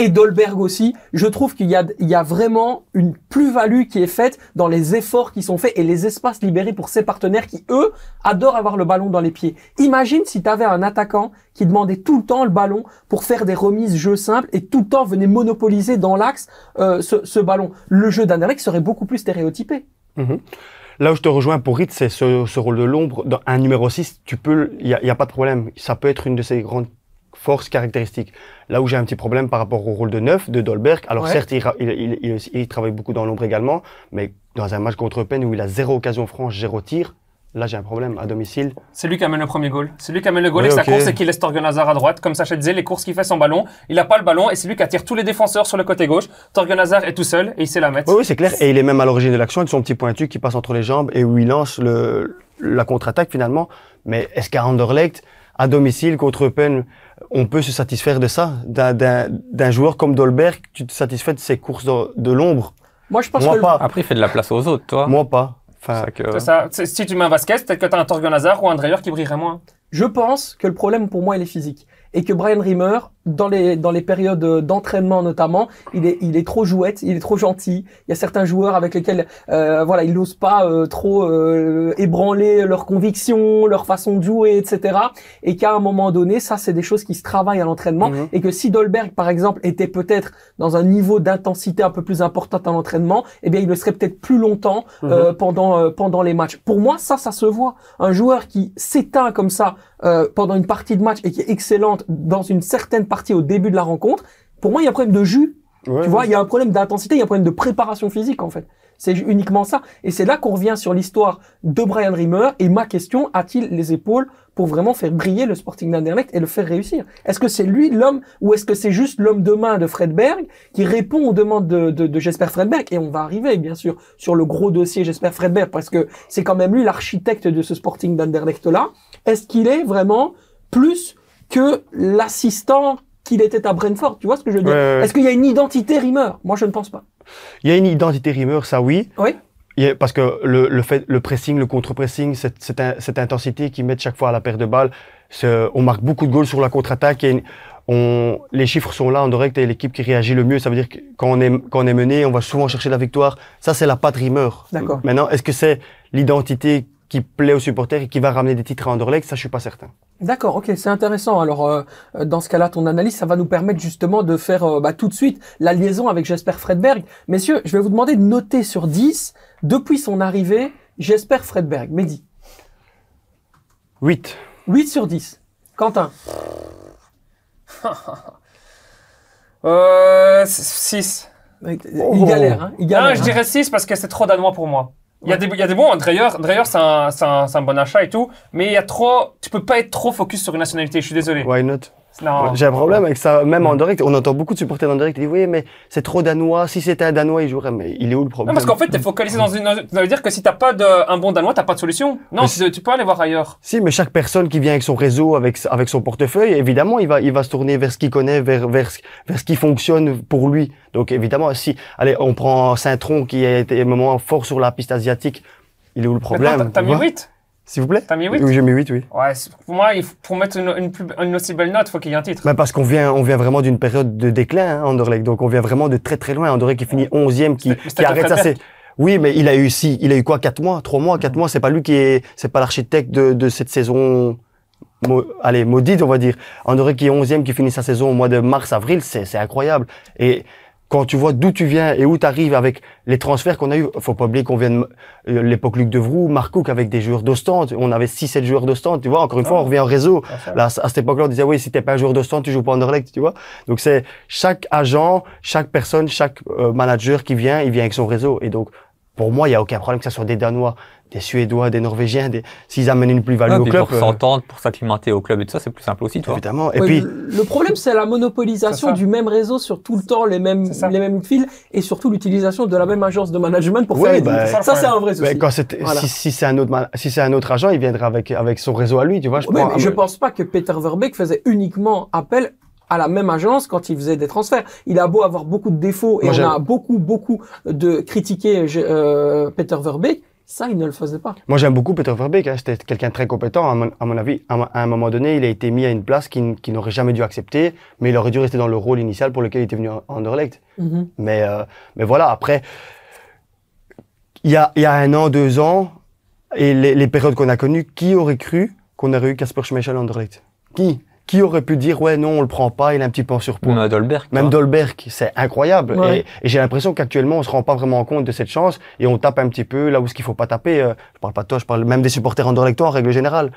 Et Dolberg aussi, je trouve qu'il y a, il y vraiment une plus-value qui est faite dans les efforts qui sont faits et les espaces libérés pour ses partenaires qui, eux, adorent avoir le ballon dans les pieds. Imagine si tu avais un attaquant qui demandait tout le temps le ballon pour faire des remises jeux simples et tout le temps venait monopoliser dans l'axe euh, ce, ballon. Le jeu d'Anderlecht serait beaucoup plus stéréotypé. Mhm. Là où je te rejoins pour Ritz, c'est ce, rôle de l'ombre. Dans un numéro 6, tu peux, il n'y a, pas de problème. Ça peut être une de ses grandes forces caractéristiques. Là où j'ai un petit problème par rapport au rôle de neuf de Dolberg, alors certes, il, travaille beaucoup dans l'ombre également, mais dans un match contre peine où il a zéro occasion franche, zéro tir, Là, j'ai un problème à domicile. C'est lui qui amène le premier goal. C'est lui qui amène le goal et sa course et qui laisse Torgan Hazard à droite. Comme Sachet disait, les courses qu'il fait sans ballon, il n'a pas le ballon et c'est lui qui attire tous les défenseurs sur le côté gauche. Torgan Hazard est tout seul et il sait la mettre. Oui, c'est clair. Et il est même à l'origine de l'action avec son petit pointu qui passe entre les jambes et où il lance le, la contre-attaque finalement. Mais est-ce qu'à Anderlecht, à domicile contre Eupen, on peut se satisfaire de ça D'un joueur comme Dolberg, tu te satisfais de ses courses de, l'ombre Moi, je pense que pas. Après, il fait de la place aux autres, toi. Moi, pas ça. Si tu mets un Vasquez, peut-être que tu as un torgon Hazard ou un Dreyer qui brillerait moins. Je pense que le problème pour moi, il est physique. Et que Brian Rimmer dans les, dans les périodes euh, d'entraînement notamment, il est, il est trop jouette, il est trop gentil. Il y a certains joueurs avec lesquels, euh, voilà, ils n'osent pas euh, trop euh, ébranler leurs convictions, leur façon de jouer, etc. Et qu'à un moment donné, ça, c'est des choses qui se travaillent à l'entraînement. Mhm. Et que si Dolberg, par exemple, était peut-être dans un niveau d'intensité un peu plus important à l'entraînement, eh bien, il le serait peut-être plus longtemps mhm. pendant, pendant les matchs. Pour moi, ça, ça se voit. Un joueur qui s'éteint comme ça pendant une partie de match et qui est excellente dans une certaine parti au début de la rencontre, pour moi, il y a un problème de jus. tu vois, il y a un problème d'intensité, il y a un problème de préparation physique, en fait. C'est uniquement ça. Et c'est là qu'on revient sur l'histoire de Brian Rimmer et ma question, a-t-il les épaules pour vraiment faire briller le Sporting d'Anderlecht et le faire réussir Est-ce que c'est lui l'homme ou est-ce que c'est juste l'homme de main de Fredberg qui répond aux demandes de, de, de Jesper Fredberg Et on va arriver, bien sûr, sur le gros dossier Jesper Fredberg parce que c'est quand même lui l'architecte de ce Sporting d'Anderlecht-là. Est-ce qu'il est vraiment plus que l'assistant qu'il était à Brentford. Tu vois ce que je veux dire Est-ce qu'il y a une identité rimeur Moi, je ne pense pas. Il y a une identité rimeur, ça oui. Oui. parce que le, fait, le pressing, le contre-pressing, cette, cette, intensité qu'ils mettent chaque fois à la paire de balles, on marque beaucoup de goals sur la contre-attaque. Et les chiffres sont là en direct et l'équipe qui réagit le mieux, ça veut dire que quand on est, mené, on va souvent chercher la victoire. Ça, c'est la patte rimeur. D'accord. Maintenant, est-ce que c'est l'identité qui plaît aux supporters et qui va ramener des titres à Anderlecht, ça je suis pas certain. D'accord, ok, c'est intéressant. Alors euh, euh, dans ce cas-là, ton analyse, ça va nous permettre justement de faire euh, bah, tout de suite la liaison avec Jesper Fredberg. Messieurs, je vais vous demander de noter sur 10, depuis son arrivée, Jesper Fredberg. Mehdi 8. 8 sur 10. Quentin 6. Il galère, hein, je hein. dirais 6 parce que c'est trop danois pour moi. Il y, a des, bons. Hein. Dreyer, Dreyer c'est un, un, bon achat et tout. Mais il y a trop. Tu peux pas être trop focus sur une nationalité. Je suis désolé. Why not j'ai un problème avec ça, même en direct. On entend beaucoup de supporters en direct. Ils disent, oui, mais c'est trop danois. Si c'était un danois, il jouerait. Mais il est où le problème? Non, parce qu'en fait, t'es focalisé dans une, ça veut dire que si t'as pas de, un bon danois, t'as pas de solution. Non, tu peux aller voir ailleurs. Si, mais chaque personne qui vient avec son réseau, avec, avec son portefeuille, évidemment, il va, il va se tourner vers ce qu'il connaît, vers, vers, vers ce qui fonctionne pour lui. Donc, évidemment, si, allez, on prend Saint-Tron qui a été un moment fort sur la piste asiatique. Il est où le problème? T'as s'il vous plaît T'as mis 8 Oui, j'ai mis 8, oui. Ouais, pour moi, pour mettre une, aussi belle note, faut il faut qu'il y ait un titre. Bah, parce qu'on vient, on vient vraiment d'une période de déclin, hein, Anderlecht. Donc on vient vraiment de très très loin. Anderlecht qui finit 11e, qui, qui arrête ça. Oui, mais il a eu si, il a eu quoi 4 mois 3 mois 4 mm. mois C'est pas lui qui est, c'est pas l'architecte de, de cette saison allez, maudite, on va dire. Anderlecht qui est 11e, qui finit sa saison au mois de mars, avril, c'est incroyable. Et quand tu vois d'où tu viens et où tu arrives avec les transferts qu'on a eu, faut pas oublier qu'on vient de euh, l'époque Luc Devroux, Cook avec des joueurs d'Ostende, on avait 6 7 joueurs d'Ostende, tu vois, encore une ah fois, on revient au réseau. Ah, Là, à cette époque-là, on disait oui, si t'es pas un joueur d'Ostende, tu joues pas en Anderlecht, tu vois. Donc c'est chaque agent, chaque personne, chaque euh, manager qui vient, il vient avec son réseau et donc pour moi, il n'y a aucun problème que ce soit des Danois, des Suédois, des Norvégiens, des... s'ils amènent une plus-value ah, au club. Pour euh, s'entendre, pour s'acclimater au club et tout ça, c'est plus simple aussi, toi. Évidemment. Et puis. Le problème, c'est la monopolisation du même réseau sur tout le temps les mêmes, les mêmes fils et surtout l'utilisation de la même agence de management pour faire bah, Ça, c'est un vrai bah, souci. quand Si, c'est un autre, si c'est un autre agent, il viendra avec, avec son réseau à lui, tu vois. Je, je pense pas que Peter Verbeek faisait uniquement appel à la même agence quand il faisait des transferts. Il a beau avoir beaucoup de défauts et on a beaucoup, beaucoup de critiquer euh, Peter Verbeek. Ça, il ne le faisait pas. Moi, j'aime beaucoup Peter Verbeek. Hein. C'était quelqu'un de très compétent, à mon, avis. À, un moment donné, il a été mis à une place qu'il n'aurait jamais dû accepter, mais il aurait dû rester dans le rôle initial pour lequel il était venu à Anderlecht. Mm-hmm. mais, euh, mais voilà, après, il y a, y a, un an, deux ans, et les, périodes qu'on a connues, qui aurait cru qu'on aurait eu Casper Schmeichel à Anderlecht Qui qui aurait pu dire ouais non on le prend pas il est un petit peu en surpoids même Dolberg même Dolberg c'est incroyable et, j'ai l'impression qu'actuellement on se rend pas vraiment compte de cette chance et on tape un petit peu là où ce qu'il faut pas taper euh, je parle pas de toi je parle même des supporters en dehors en règle générale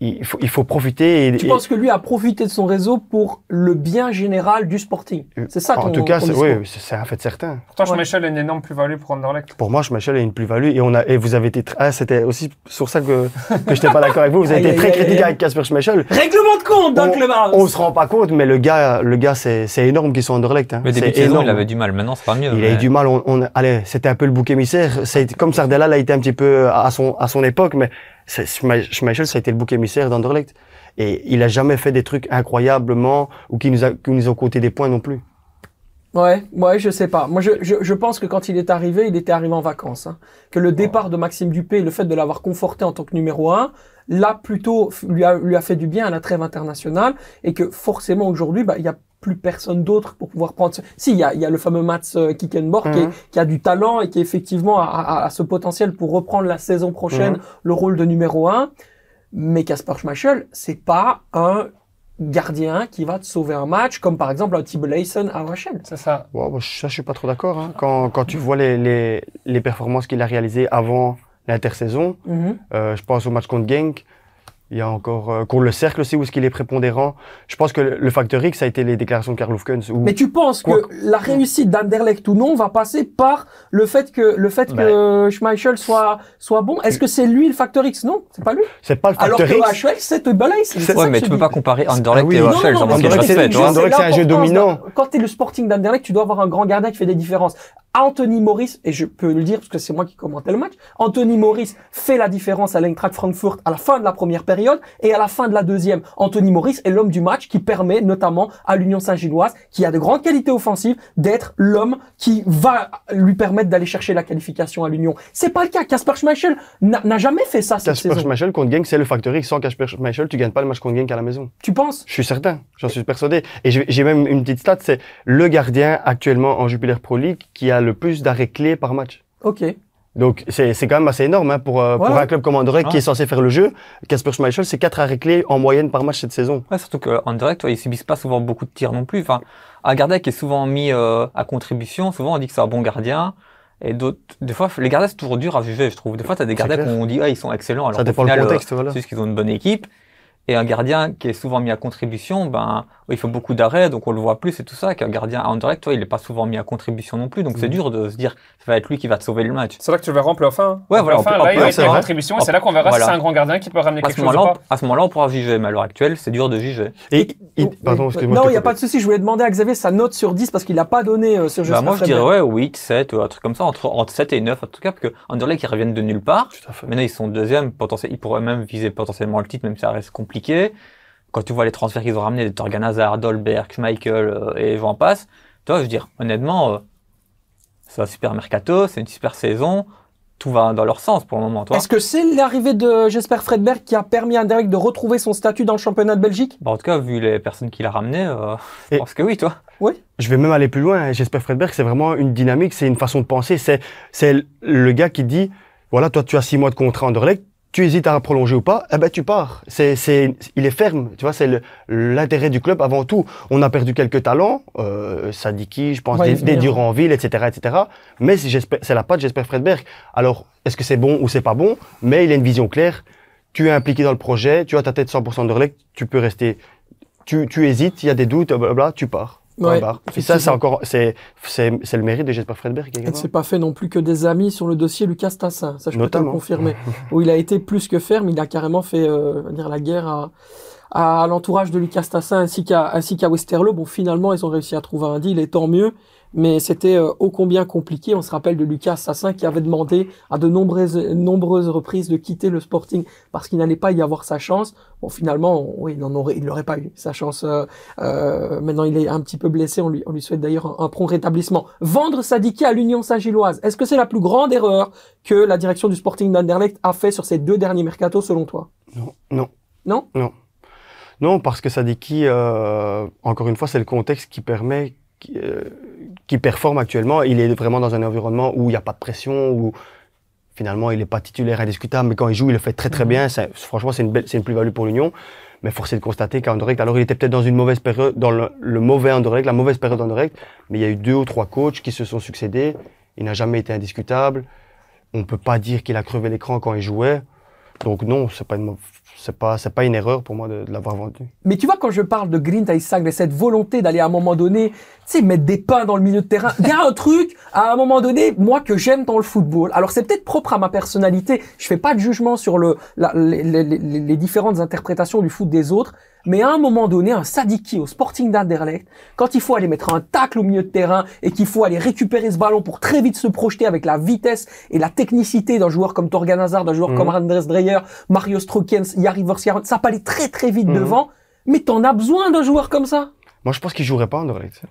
il faut, il faut profiter. tu penses que lui a profité de son réseau pour le bien général du sporting euh, C'est ça ton, En tout cas, c'est oui, un fait certain. Pour toi, Schmeichel une énorme plus-value pour Anderlecht. Pour moi, Schmeichel a une plus-value et on a et vous avez été très... Ah, c'était aussi sur ça que que j'étais pas d'accord avec vous. Vous avez été très critique avec Casper Schmeichel. Règlement de compte, donc le On se rend pas compte, mais le gars, le gars, c'est énorme qu'ils soit Anderlecht. Hein. Mais début il avait du mal. Maintenant, c'est pas mieux. Il a eu du mal. On, on allez, c'était un peu le bouc émissaire. Comme Sardella l'a été un petit peu à son à son époque, mais Schmeichel, ça a été le bouc émissaire d'Anderlecht. Et il a jamais fait des trucs incroyablement ou qui nous, a, ont coûté des points non plus. Ouais, ouais, je sais pas. Moi, je, pense que quand il est arrivé, il était arrivé en vacances. Hein. Que le départ de Maxime Dupé, le fait de l'avoir conforté en tant que numéro un, là plutôt lui a, lui a fait du bien à la trêve internationale et que forcément aujourd'hui, bah, il y a plus personne d'autre pour pouvoir prendre. Si, il y a, le fameux Mats euh, Kickenborg mhm. qui, a du talent et qui effectivement a, ce potentiel pour reprendre la saison prochaine mhm. le rôle de numéro un. Mais Kasper Schmeichel, c'est pas un gardien qui va te sauver un match, comme par exemple un Tibelaisen à Rochelle. C'est ça. ça, je suis pas trop d'accord. Hein. Quand, tu vois les, les, performances qu'il a réalisées avant l'intersaison, mhm. euh, je pense au match contre Genk, il y a encore euh, le Cercle aussi, où est-ce qu'il est prépondérant. Je pense que le, facteur X, ça a été les déclarations de Karl Lufkens. Mais tu penses que la réussite d'Anderlecht ou non va passer par le fait que, le fait que Schmeichel soit, soit bon Est-ce que c'est lui le facteur X Non, c'est pas lui. C'est pas le facteur X. Alors que HL, c'est Balais. C'est ouais, mais tu peux pas comparer ah Anderlecht et Anderlecht, c'est un jeu dominant. Quand es le Sporting d'Anderlecht, tu dois avoir un grand gardien qui fait des différences. Anthony Morris, et je peux le dire parce que c'est moi qui commentais le match, Anthony Morris fait la différence à l'Eintracht Frankfurt à la fin de la première période et à la fin de la deuxième. Anthony Morris est l'homme du match qui permet notamment à l'Union Saint-Gilloise, qui a de grandes qualités offensives, d'être l'homme qui va lui permettre d'aller chercher la qualification à l'Union. C'est pas le cas. Kasper Schmeichel n'a jamais fait ça cette Kasper Schmeichel contre Genk, c'est le facteur. Sans Kasper Schmeichel, tu gagnes pas le match contre Genk à la maison. Tu penses Je suis certain. J'en suis persuadé. Et j'ai même une petite stat, c'est le gardien actuellement en Jupiler Pro League qui a le plus d'arrêts clés par match. OK. Donc c'est quand même assez énorme hein, pour, euh, pour un club comme André qui est censé faire le jeu. Casper Schmeichel, c'est quatre arrêts clés en moyenne par match cette saison. Ouais, surtout euh, toi, ils subissent pas souvent beaucoup de tirs non plus. Enfin, gardien qui est souvent mis euh, à contribution, souvent on dit que c'est un bon gardien. Et d'autres, des fois, les gardiens, c'est toujours dur à juger, je trouve. Des fois, tu as des gardiens qu'on dit, ah, ils sont excellents. Alors, ça le contexte, voilà. C'est qu'ils ont une bonne équipe. Et un gardien qui est souvent mis à contribution, ben, il fait beaucoup d'arrêts, donc on le voit plus et tout ça. Qu'un gardien en direct, toi, il est pas souvent mis à contribution non plus, donc c'est mhm. dur de se dire, ça va être lui qui va te sauver le match. C'est là que tu le verras en fin. Hein. Ouais, voilà. En là, il va contribution, et c'est là qu'on verra si c'est un grand gardien qui peut ramener quelque chose. Ou pas. À ce moment-là, on pourra juger, mais à l'heure actuelle, c'est dur de juger. Et, Non, il n'y a pas de souci. Je voulais demander à Xavier sa note sur 10 parce qu'il n'a pas donné euh, sur bah Moi, je dirais ouais, 8, 7, un truc comme ça, entre, entre 7 et 9, en tout cas, parce que Anderlecht, ils reviennent de nulle part. Maintenant, ils sont deuxième, ils pourraient même viser potentiellement le titre, même si ça reste quand tu vois les transferts qu'ils ont ramenés de Torgan Hazard, Dolberg, Michael euh, et j'en passe, toi, je veux dire, honnêtement, euh, c'est un super mercato, c'est une super saison. Tout va dans leur sens pour le moment. Est-ce que c'est l'arrivée de Jesper Fredberg qui a permis à Derek de retrouver son statut dans le championnat de Belgique bah, En tout cas, vu les personnes qu'il a ramenées, euh, je pense que oui, toi. Oui. Je vais même aller plus loin. Jesper Fredberg, c'est vraiment une dynamique, c'est une façon de penser. C'est le gars qui dit voilà, toi, tu as six mois de contrat en Anderlecht, tu hésites à prolonger ou pas, eh ben tu pars. C'est, c'est, il est ferme, tu vois, c'est l'intérêt du club avant tout. On a perdu quelques talents, euh, Sadiki, je pense, des, hein. Durandville, etc., etc. Mais c'est la patte j'espère Fredberg. Alors, est-ce que c'est bon ou c'est pas bon Mais il a une vision claire. Tu es impliqué dans le projet, tu as ta tête 100% de relais, tu peux rester. Tu, tu hésites, il y a des doutes, bla. tu pars. Ouais, et ça, c'est encore, c'est, le mérite de Jesper Fredberg. Il ne s'est pas fait non plus que des amis sur le dossier Lucas Tassin, ça je peux te le confirmer. où il a été plus que ferme, il a carrément fait euh, dire la guerre à, à l'entourage de Lucas Tassin ainsi qu'à, ainsi qu'à Westerlo. Bon, finalement, ils ont réussi à trouver un deal et tant mieux mais c'était euh, ô combien compliqué. On se rappelle de Lucas Sassin qui avait demandé à de nombreuses, nombreuses reprises de quitter le Sporting parce qu'il n'allait pas y avoir sa chance. Bon, finalement, oui, il n'aurait pas eu sa chance. Euh, euh, maintenant, il est un petit peu blessé. On lui, on lui souhaite d'ailleurs un, prompt rétablissement. Vendre Sadiki à l'Union Saint-Gilloise, est-ce que c'est la plus grande erreur que la direction du Sporting d'Anderlecht a fait sur ces deux derniers mercatos, selon toi Non. Non. Non Non. Non, parce que Sadiki, encore une fois, c'est le contexte qui permet qui performe actuellement, il est vraiment dans un environnement où il n'y a pas de pression, où finalement il n'est pas titulaire indiscutable, mais quand il joue, il le fait très très mhm. bien. franchement, c'est une, une plus-value pour l'Union. Mais force est de constater direct. alors il était peut-être dans une mauvaise période, dans le, mauvais mauvais direct la mauvaise période direct mais il y a eu deux ou trois coachs qui se sont succédés. Il n'a jamais été indiscutable. On ne peut pas dire qu'il a crevé l'écran quand il jouait. Donc non, c'est pas c'est pas une erreur pour moi de, l'avoir vendu. Mais tu vois quand je parle de Green et cette volonté d'aller à un moment donné, tu sais mettre des pains dans le milieu de terrain, il y a un truc à un moment donné moi que j'aime dans le football. Alors c'est peut-être propre à ma personnalité, je fais pas de jugement sur le les différentes interprétations du foot des autres. Mais à un moment donné, un Sadiki au Sporting d'Anderlecht, quand il faut aller mettre un tacle au milieu de terrain et qu'il faut aller récupérer ce ballon pour très vite se projeter avec la vitesse et la technicité d'un joueur comme Torgan Hazard, d'un joueur mhm. comme Andres Dreyer, Mario Strokens, Yari Vorsiaron, ça peut aller très très vite mhm. devant. Mais t'en as besoin d'un joueur comme ça. Moi, je pense qu'il jouerait pas Anderlecht.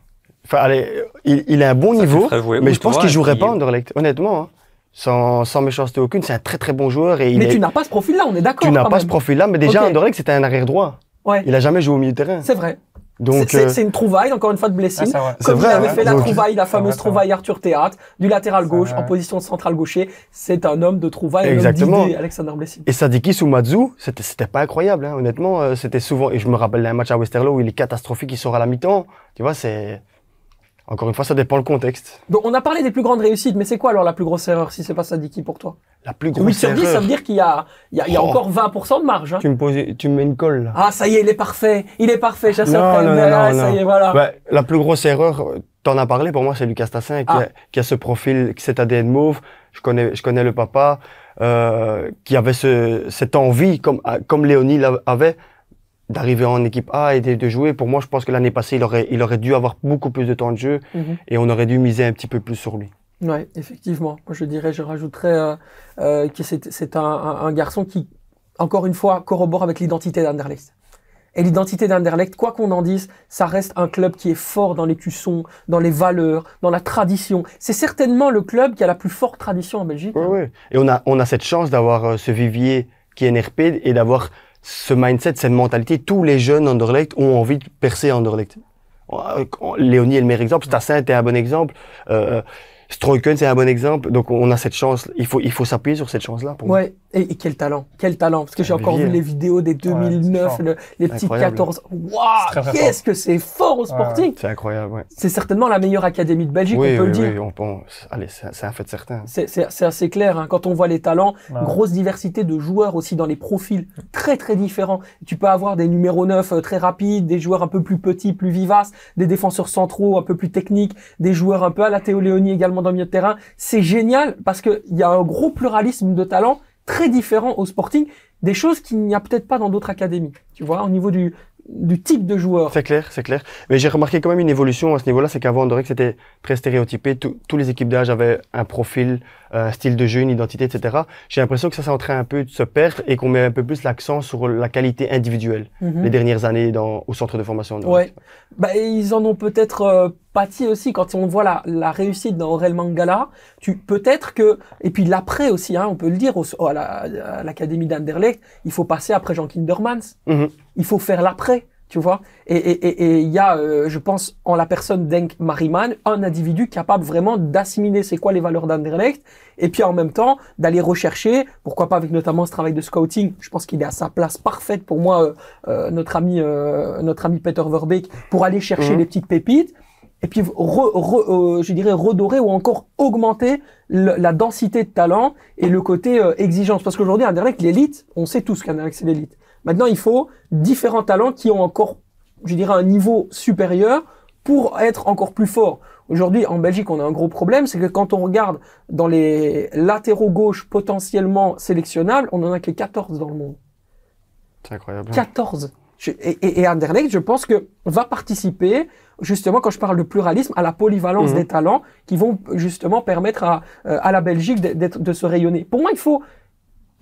Enfin, allez, il, a un bon niveau, mais je pense qu'il jouerait pas Anderlecht, honnêtement. Hein. Sans, sans, méchanceté aucune, c'est un très très bon joueur. Et il mais tu n'as pas ce profil-là, on est d'accord. Tu n'as pas ce profil-là, mais déjà okay. Anderlecht, c'était un arrière-droit. Ouais. Il a jamais joué au milieu de terrain. C'est vrai. Donc euh, c'est une trouvaille encore une fois de blessing. Ah, Comme vrai, il avait hein. fait la trouvaille, la fameuse trouvaille Arthur Théâtre du latéral gauche en position de central gaucher. C'est un homme de trouvaille, Exactement. un homme Alexander Blessing. Et Sadiki Soumadzu, c'était c'était pas incroyable hein. honnêtement, euh, c'était souvent et je me rappelle d'un match à Westerlo où il est catastrophique, il sort à la mi-temps. Tu vois, c'est encore une fois, ça dépend le contexte. bon on a parlé des plus grandes réussites, mais c'est quoi alors la plus grosse erreur si c'est pas ça, Sadiki pour toi La plus grosse 8 sur ça veut dire qu'il y a, il y a, oh. encore 20% de marge. Hein. Tu me poses, tu me mets une colle. Là. Ah, ça y est, il est parfait, il est parfait, chasseur. Non, ah, non, ça y est, voilà. la plus grosse erreur, t'en as parlé pour moi, c'est Lucas Tassin qui, ah. a, ce profil, cet ADN mauve. Je connais, je connais le papa euh, qui avait ce, cette envie comme comme Léonie l'avait d'arriver en équipe A et de, jouer. Pour moi, je pense que l'année passée, il aurait, il aurait dû avoir beaucoup plus de temps de jeu mhm. et on aurait dû miser un petit peu plus sur lui. Oui, effectivement. je dirais, je rajouterais euh, euh, que c'est un, garçon qui, encore une fois, corrobore avec l'identité d'Anderlecht. Et l'identité d'Anderlecht, quoi qu'on en dise, ça reste un club qui est fort dans les cuissons, dans les valeurs, dans la tradition. C'est certainement le club qui a la plus forte tradition en Belgique. Hein. Et on a, on a cette chance d'avoir euh, ce vivier qui est NRP et d'avoir ce mindset, cette mentalité, tous les jeunes Anderlecht ont envie de percer Anderlecht. Euh, Léonie est le meilleur exemple, Stassin était un bon exemple. Euh, euh, Stroken, c'est un bon exemple. Donc, on a cette chance. Il faut, il faut s'appuyer sur cette chance-là. Pour ouais. Et, quel talent. Quel talent. Parce que j'ai ah, encore vu les vidéos des 2009, les petits 14. Waouh! Qu'est-ce que c'est fort au Sporting! c'est incroyable, C'est certainement la meilleure académie de Belgique, on peut le dire. Oui, allez, c'est un fait certain. C'est assez clair, hein. Quand on voit les talents, grosse diversité de joueurs aussi dans les profils très, très différents. Tu peux avoir des numéros 9 euh, très rapides, des joueurs un peu plus petits, plus vivaces, des défenseurs centraux un peu plus techniques, des joueurs un peu à la Théo également milieu de terrain. C'est génial parce qu'il y a un gros pluralisme de talents très différent au Sporting, des choses qu'il n'y a peut-être pas dans d'autres académies, tu vois, au niveau du, type de joueur. C'est clair, c'est clair. Mais j'ai remarqué quand même une évolution à ce niveau-là, c'est qu'avant, on dirait que c'était très stéréotypé, Tous toutes les équipes d'âge avaient un profil, un euh, style de jeu, une identité, etc. J'ai l'impression que ça s'est un peu de se perdre et qu'on met un peu plus l'accent sur la qualité individuelle mhm. les dernières années dans, au centre de formation. ouais. Bah, ils en ont peut-être... Euh, pâtit aussi quand on voit la, réussite d'Aurel Mangala. Tu peut-être que et puis l'après aussi, hein, on peut le dire à, l'académie d'Anderlecht, il faut passer après Jean Kindermans. Mhm. Il faut faire l'après. Tu vois Et il y a, euh, je pense, en la personne d'Enk Mariman, un individu capable vraiment d'assimiler c'est quoi les valeurs d'Anderlecht, et puis en même temps d'aller rechercher, pourquoi pas avec notamment ce travail de scouting, je pense qu'il est à sa place parfaite pour moi, euh, euh, notre, ami, notre ami Peter Verbeek, pour aller chercher mhm. les petites pépites, et puis euh, je dirais redorer ou encore augmenter la densité de talent et le côté euh, exigence. Parce qu'aujourd'hui, Anderlecht, l'élite, on sait tous qu'Anderlecht, c'est l'élite. Maintenant, il faut différents talents qui ont encore, je dirais, un niveau supérieur pour être encore plus fort. Aujourd'hui, en Belgique, on a un gros problème, c'est que quand on regarde dans les latéraux gauche potentiellement sélectionnables, on en a que les 14 dans le monde. C'est incroyable. 14. Hein et, et, Anderlecht, je pense que va participer, justement, quand je parle de pluralisme, à la polyvalence mhm. des talents qui vont justement permettre à, euh, à la Belgique de, de se rayonner. Pour moi, il faut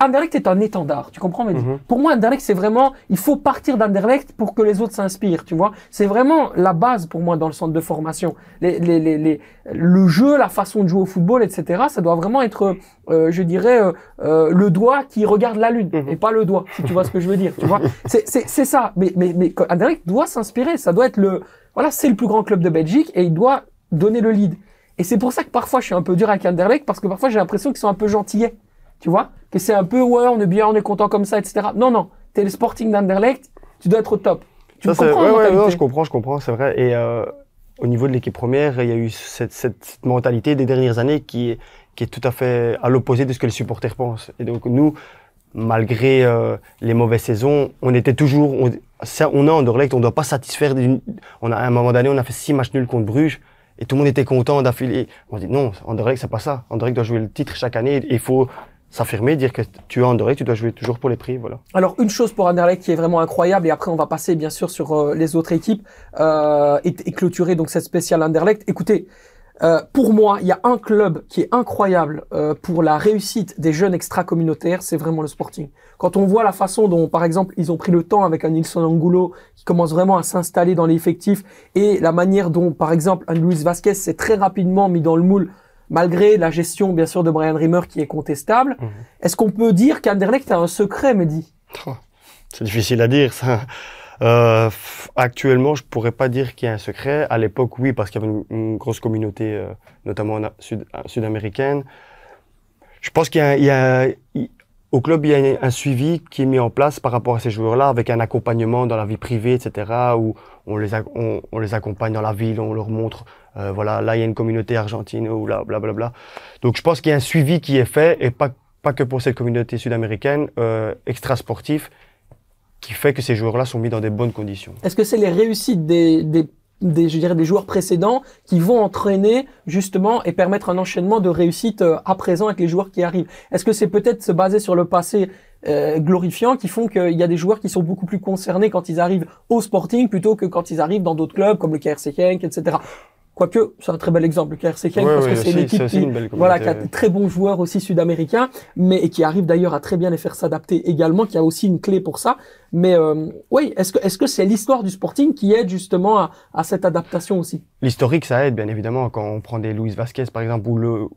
Anderlecht est un étendard, tu comprends mhm. Pour moi, Anderlecht, c'est vraiment, il faut partir d'Anderlecht pour que les autres s'inspirent, tu vois. C'est vraiment la base pour moi dans le centre de formation. Les, les, les, le jeu, la façon de jouer au football, etc., ça doit vraiment être, euh, euh, je dirais, euh, le doigt qui regarde la lune mhm. et pas le doigt, si tu vois ce que je veux dire, tu vois. C'est ça. Mais, mais, mais Anderlecht doit s'inspirer, ça doit être le, voilà, c'est le plus grand club de Belgique et il doit donner le lead. Et c'est pour ça que parfois je suis un peu dur avec Anderlecht parce que parfois j'ai l'impression qu'ils sont un peu gentillets. Tu vois Que c'est un peu, ouais, on est bien, on est content comme ça, etc. Non, non. T'es le Sporting d'Anderlecht, tu dois être au top. Tu comprends je comprends, je comprends, c'est vrai. Et euh, au niveau de l'équipe première, il y a eu cette, cette, mentalité des dernières années qui, qui est tout à fait à l'opposé de ce que les supporters pensent. Et donc, nous, malgré euh, les mauvaises saisons, on était toujours. On, on a Anderlecht, on ne doit pas satisfaire. On a, à un moment donné, on a fait six matchs nuls contre Bruges et tout le monde était content d'affiler. On dit non, Anderlecht, c'est pas ça. Anderlecht doit jouer le titre chaque année. Il faut s'affirmer, dire que tu es Anderlecht, tu dois jouer toujours pour les prix, voilà. Alors une chose pour Anderlecht qui est vraiment incroyable, et après on va passer bien sûr sur euh, les autres équipes, euh, et, clôturer donc cette spéciale Anderlecht. Écoutez, euh, pour moi, il y a un club qui est incroyable euh, pour la réussite des jeunes extra-communautaires, c'est vraiment le Sporting. Quand on voit la façon dont, par exemple, ils ont pris le temps avec un Nilsson Angulo qui commence vraiment à s'installer dans l'effectif, et la manière dont, par exemple, un Luis Vasquez s'est très rapidement mis dans le moule malgré la gestion bien sûr de Brian Rimmer qui est contestable. Mhm. Est-ce qu'on peut dire qu'Anderlecht a un secret, Mehdi oh, C'est difficile à dire ça. Euh, actuellement, je pourrais pas dire qu'il y a un secret. À l'époque, oui, parce qu'il y avait une, grosse communauté, euh, notamment euh, sud-américaine. je pense qu'il y, y a, au club, il y a un suivi qui est mis en place par rapport à ces joueurs-là, avec un accompagnement dans la vie privée, etc., où on les, on, les accompagne dans la ville, on leur montre, euh, voilà, là, il y a une communauté argentine, ou là, blablabla. Donc, je pense qu'il y a un suivi qui est fait, et pas, pas que pour cette communauté sud-américaine, euh, extra-sportif, qui fait que ces joueurs-là sont mis dans des bonnes conditions. Est-ce que c'est les réussites des, des des, je dirais, des joueurs précédents qui vont entraîner justement et permettre un enchaînement de réussite euh, à présent avec les joueurs qui arrivent. Est-ce que c'est peut-être se baser sur le passé euh, glorifiant qui font qu'il y a des joueurs qui sont beaucoup plus concernés quand ils arrivent au Sporting plutôt que quand ils arrivent dans d'autres clubs comme le KRC Genk, etc. Quoique, c'est un très bel exemple, le KRC parce que c'est une équipe qui, voilà, qui a de très bons joueurs aussi sud-américains, mais qui arrive d'ailleurs à très bien les faire s'adapter également, qui a aussi une clé pour ça. Mais euh, oui, est-ce que est-ce que c'est l'histoire du Sporting qui aide justement à, cette adaptation aussi L'historique, ça aide bien évidemment quand on prend des Luis Vasquez par exemple où le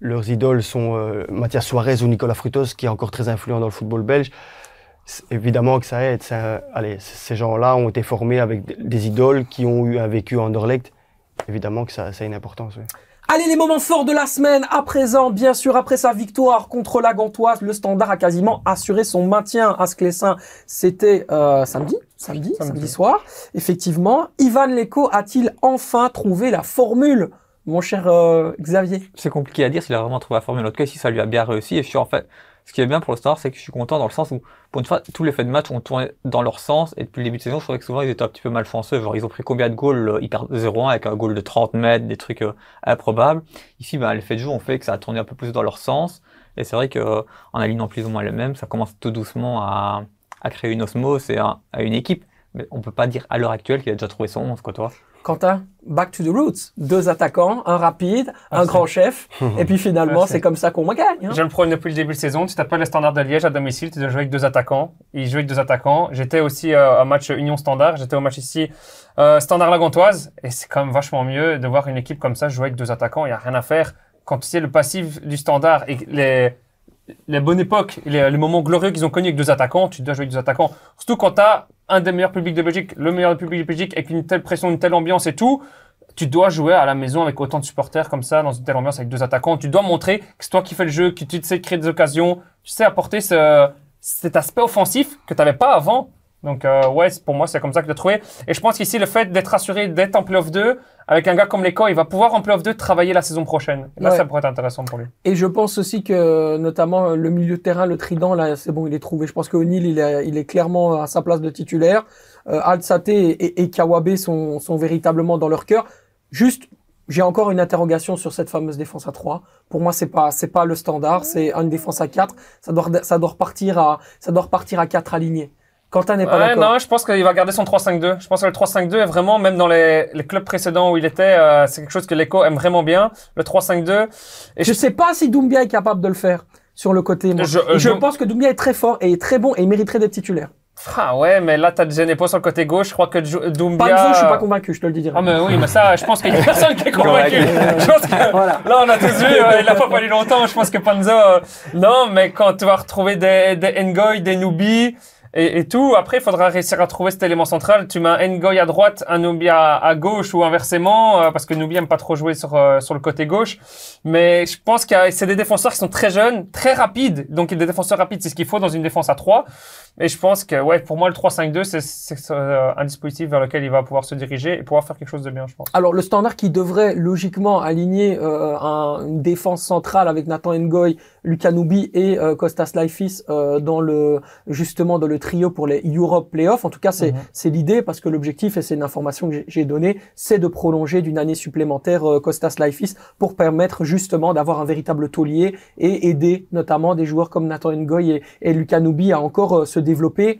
leurs idoles sont euh, Mathias Suarez ou Nicolas Frutos, qui est encore très influent dans le football belge. Évidemment que ça aide. allez, ces gens-là ont été formés avec des idoles qui ont eu un vécu en Anderlecht évidemment que ça, a une importance. Allez, les moments forts de la semaine à présent. Bien sûr, après sa victoire contre la Gantoise, le Standard a quasiment assuré son maintien à Sclessin. C'était euh, samedi, samedi, samedi, soir. Effectivement, Ivan Leko a-t-il enfin trouvé la formule mon cher euh, Xavier C'est compliqué à dire s'il a vraiment trouvé la formule. En tout cas, si ça lui a bien réussi, et je suis en fait, ce qui est bien pour le Star, c'est que je suis content dans le sens où, pour une fois, tous les faits de match ont tourné dans leur sens. Et depuis le début de saison, je trouvais que souvent, ils étaient un petit peu malchanceux. Genre, ils ont pris combien de goals Ils perdent 0-1 avec un goal de 30 mètres, des trucs euh, improbables. Ici, ben, les faits de jeu ont fait que ça a tourné un peu plus dans leur sens. Et c'est vrai qu'en euh, alignant plus ou moins les mêmes, ça commence tout doucement à, créer une osmose et à, une équipe. Mais on ne peut pas dire à l'heure actuelle qu'il a déjà trouvé son 11, quoi, toi. Quentin, back to the roots. Deux attaquants, un rapide, un ah, grand chef. et puis finalement, ah, c'est comme ça qu'on gagne. Hein. Je le prône depuis le début de saison. Tu t'appelles les standards de Liège à domicile. Tu dois jouer avec deux attaquants. Ils joue avec deux attaquants. J'étais aussi un euh, match Union Standard. J'étais au match ici euh, Standard lagantoise Et c'est quand même vachement mieux de voir une équipe comme ça jouer avec deux attaquants. Il n'y a rien à faire. Quand tu sais le passif du Standard et les, les bonnes époques, les, les moments glorieux qu'ils ont connus avec deux attaquants, tu dois jouer avec deux attaquants. Surtout quand tu as un des meilleurs publics de Belgique, le meilleur public de Belgique, avec une telle pression, une telle ambiance et tout, tu dois jouer à la maison avec autant de supporters comme ça, dans une telle ambiance, avec deux attaquants. Tu dois montrer que c'est toi qui fais le jeu, que tu sais créer des occasions, tu sais apporter ce, cet aspect offensif que tu n'avais pas avant. Donc euh, ouais, pour moi, c'est comme ça que de trouver. Et je pense qu'ici, le fait d'être assuré d'être en playoff 2, avec un gars comme Leco, il va pouvoir en playoff 2 travailler la saison prochaine. là, ça pourrait être intéressant pour lui. Et je pense aussi que, notamment, euh, le milieu de terrain, le trident, là, c'est bon, il est trouvé. Je pense qu'O'Neill, il, est, il est clairement à sa place de titulaire. Euh, al et, Kawabe sont, véritablement dans leur cœur. Juste, j'ai encore une interrogation sur cette fameuse défense à 3. Pour moi, c'est pas c'est pas le standard, c'est une défense à 4. Ça doit ça repartir à ça doit repartir à 4 alignés. Quentin n'est pas ouais, d'accord. Non, je pense qu'il va garder son 3-5-2. Je pense que le 3-5-2 est vraiment, même dans les, clubs précédents où il était, euh, c'est quelque chose que l'Eco aime vraiment bien, le 3-5-2. Et je ne sais pas si Doumbia est capable de le faire sur le côté. Je, euh, pense que Doumbia est très fort et est très bon et il mériterait d'être titulaire. Ah ouais, mais là, t'as Genepo sur le côté gauche. Je crois que Doumbia... Panzo, je suis pas convaincu, je te le dis direct. Ah, mais oui, mais ça, je pense qu'il y a personne qui est convaincu. Euh, je pense que, Là, on a tous vu, il a pas fallu longtemps. Je pense que Panzo... non, mais quand tu vas retrouver des, des Ngoy, des Nubi et, tout. Après, il faudra réussir à trouver cet élément central. Tu mets un Ngoy à droite, un Nubia à, gauche ou inversement, euh, parce que Nubia aime pas trop jouer sur, euh, sur le côté gauche. Mais je pense que c'est des défenseurs qui sont très jeunes, très rapides. Donc, des défenseurs rapides, c'est ce qu'il faut dans une défense à 3. Et je pense que, ouais, pour moi, le 3-5-2, c'est euh, un dispositif vers lequel il va pouvoir se diriger et pouvoir faire quelque chose de bien, je pense. Alors, le standard qui devrait logiquement aligner euh, une défense centrale avec Nathan Ngoy, Lucas Nubi et euh, Kostas Laifis euh, dans le justement dans le trio pour les Europe Playoffs. En tout cas, c'est mm-hmm. l'idée parce que l'objectif et c'est une information que j'ai donnée, c'est de prolonger d'une année supplémentaire Costas Laifis pour permettre justement d'avoir un véritable taulier et aider notamment des joueurs comme Nathan Ngoy et, et Lucas Nubi à encore se développer.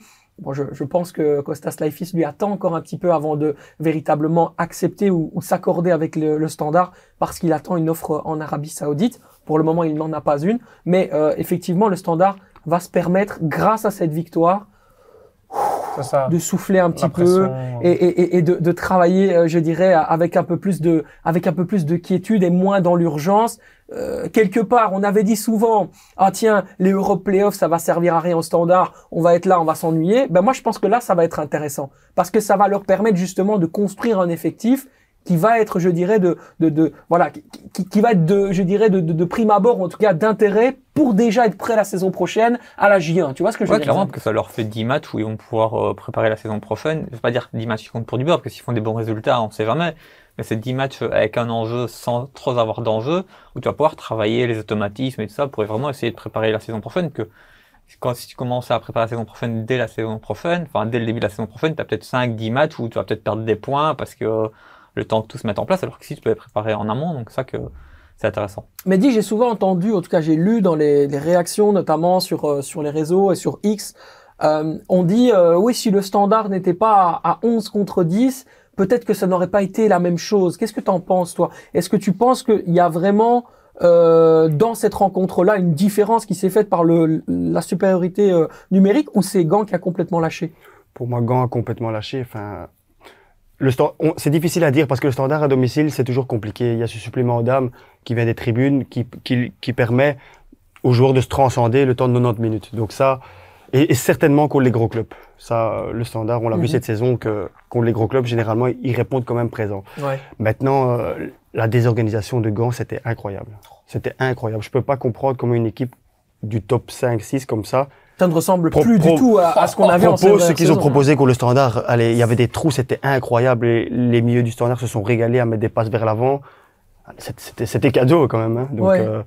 je, pense que Costas Laifis lui attend encore un petit peu avant de véritablement accepter ou, s'accorder avec le, standard parce qu'il attend une offre en Arabie Saoudite. Pour le moment, il n'en a pas une, mais euh, effectivement, le standard va se permettre, grâce à cette victoire, de souffler un petit peu euh, et, de, travailler, euh, je dirais, avec un peu plus de, avec un peu plus de quiétude et moins dans l'urgence. Euh, quelque part, on avait dit souvent, ah tiens, les Europe Playoffs, ça va servir à rien au standard, on va être là, on va s'ennuyer. Ben moi, je pense que là, ça va être intéressant parce que ça va leur permettre justement de construire un effectif qui va être, je dirais, de, de, voilà, qui, va être de, je dirais, de, de, prime abord, en tout cas, d'intérêt pour déjà être prêt la saison prochaine à la J1. Tu vois ce que je veux dire clairement, parce que ça leur fait 10 matchs où ils vont pouvoir euh, préparer la saison prochaine. Je veux pas dire 10 matchs qui comptent pour du beurre, parce que s'ils font des bons résultats, on sait jamais mais c'est 10 matchs avec un enjeu sans trop avoir d'enjeu, où tu vas pouvoir travailler les automatismes et tout ça pour vraiment essayer de préparer la saison prochaine. Que quand si tu commences à préparer la saison prochaine dès la saison prochaine, enfin dès le début de la saison prochaine, tu as peut-être 5-10 matchs où tu vas peut-être perdre des points parce que euh, le temps que tout se mette en place, alors que si tu peux préparer en amont, donc ça que c'est intéressant. Mais dis, j'ai souvent entendu, en tout cas j'ai lu dans les, réactions, notamment sur, euh, sur les réseaux et sur X, euh, on dit oui si le standard n'était pas à, 11 contre 10, peut-être que ça n'aurait pas été la même chose. Qu'est-ce que tu en penses, toi Est-ce que tu penses qu'il y a vraiment, euh, dans cette rencontre-là, une différence qui s'est faite par le, la supériorité euh, numérique ou c'est Gant qui a complètement lâché Pour moi, Gant a complètement lâché. Enfin, c'est difficile à dire parce que le standard à domicile, c'est toujours compliqué. Il y a ce supplément aux dames qui vient des tribunes, qui, qui, qui, permet aux joueurs de se transcender le temps de 90 minutes. Donc ça, et, certainement contre les gros clubs. Ça, euh, le standard, on l'a vu mhm. cette saison que contre les gros clubs, généralement, ils répondent quand même présents. Ouais. Maintenant, euh, la désorganisation de Gans, c'était incroyable. C'était incroyable. Je peux pas comprendre comment une équipe du top 5, 6 comme ça. Ça ne ressemble plus du tout à, ce qu'on avait en en Ce qu'ils ont proposé contre le standard, allez, il y avait des trous, c'était incroyable. Et les milieux du standard se sont régalés à mettre des passes vers l'avant. C'était cadeau quand même. Hein. Donc, euh,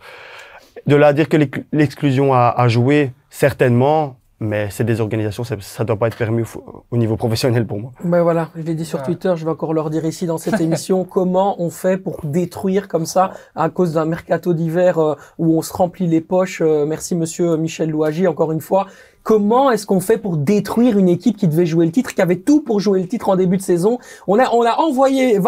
de là à dire que l'exclusion a, a joué, certainement, mais c'est des organisations, ça ne doit pas être permis au, niveau professionnel pour moi. Mais ben voilà, je l'ai dit sur Twitter, je vais encore leur dire ici dans cette émission comment on fait pour détruire comme ça à cause d'un mercato d'hiver euh, où on se remplit les poches. Euh, merci Monsieur Michel Louagie encore une fois. Comment est-ce qu'on fait pour détruire une équipe qui devait jouer le titre, qui avait tout pour jouer le titre en début de saison On a, on a envoyé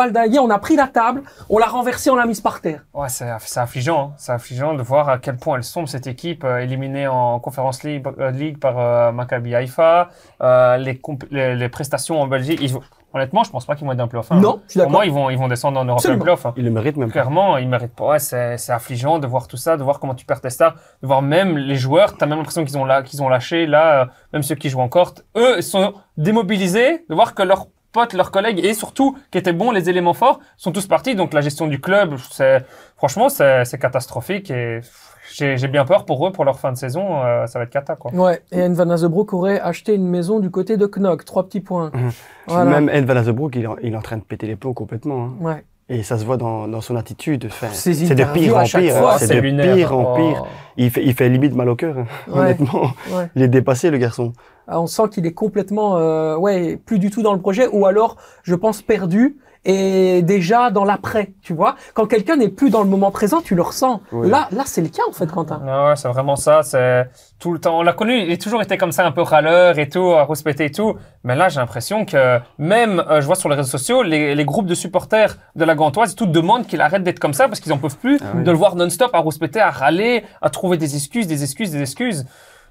on a pris la table, on l'a renversée, on l'a mise par terre. Ouais, c'est, affligeant. Hein. C'est affligeant de voir à quel point elle sombre cette équipe, euh, éliminée en Conférence euh, League, par euh, Maccabi Haifa, les, prestations en Belgique. Honnêtement, je pense pas qu'ils vont être dans le playoff. Hein. Non, je suis d'accord. Pour moi, ils vont, ils vont descendre en Europe en playoff. Hein. Ils le méritent même. Clairement, ils méritent pas. Ouais, c'est affligeant de voir tout ça, de voir comment tu perds tes stars, de voir même les joueurs. T'as même l'impression qu'ils ont, là, qu'ils ont lâché. Là, euh, même ceux qui jouent encore, eux, ils sont démobilisés de voir que leurs potes, leurs collègues et surtout qui étaient bons, les éléments forts, sont tous partis. Donc la gestion du club, c'est franchement, c'est catastrophique et j'ai bien peur pour eux, pour leur fin de saison, euh, ça va être cata. Quoi. Ouais, et Anne Van Azebroek aurait acheté une maison du côté de Knock, trois petits points. Mmh. Même Anne Van Azebroek, il, est en train de péter les plombs complètement. Hein. Ouais. Et ça se voit dans, son attitude. c'est de pire en pire. C'est de pire en oh. pire. Il, fait, limite mal au cœur, hein, honnêtement. Il est dépassé, le garçon. Ah, on sent qu'il est complètement, euh, ouais, plus du tout dans le projet, ou alors, je pense, perdu et déjà dans l'après, tu vois. Quand quelqu'un n'est plus dans le moment présent, tu le ressens. Là, là, c'est le cas en fait, Quentin. Ah ouais, c'est vraiment ça. C'est tout le temps. On l'a connu. Il a toujours été comme ça, un peu râleur et tout, à rouspéter et tout. Mais là, j'ai l'impression que même, euh, je vois sur les réseaux sociaux, les, groupes de supporters de la Gantoise, tout demandent qu'il arrête d'être comme ça parce qu'ils en peuvent plus ah de le voir non-stop à rouspéter, à râler, à trouver des excuses, des excuses, des excuses.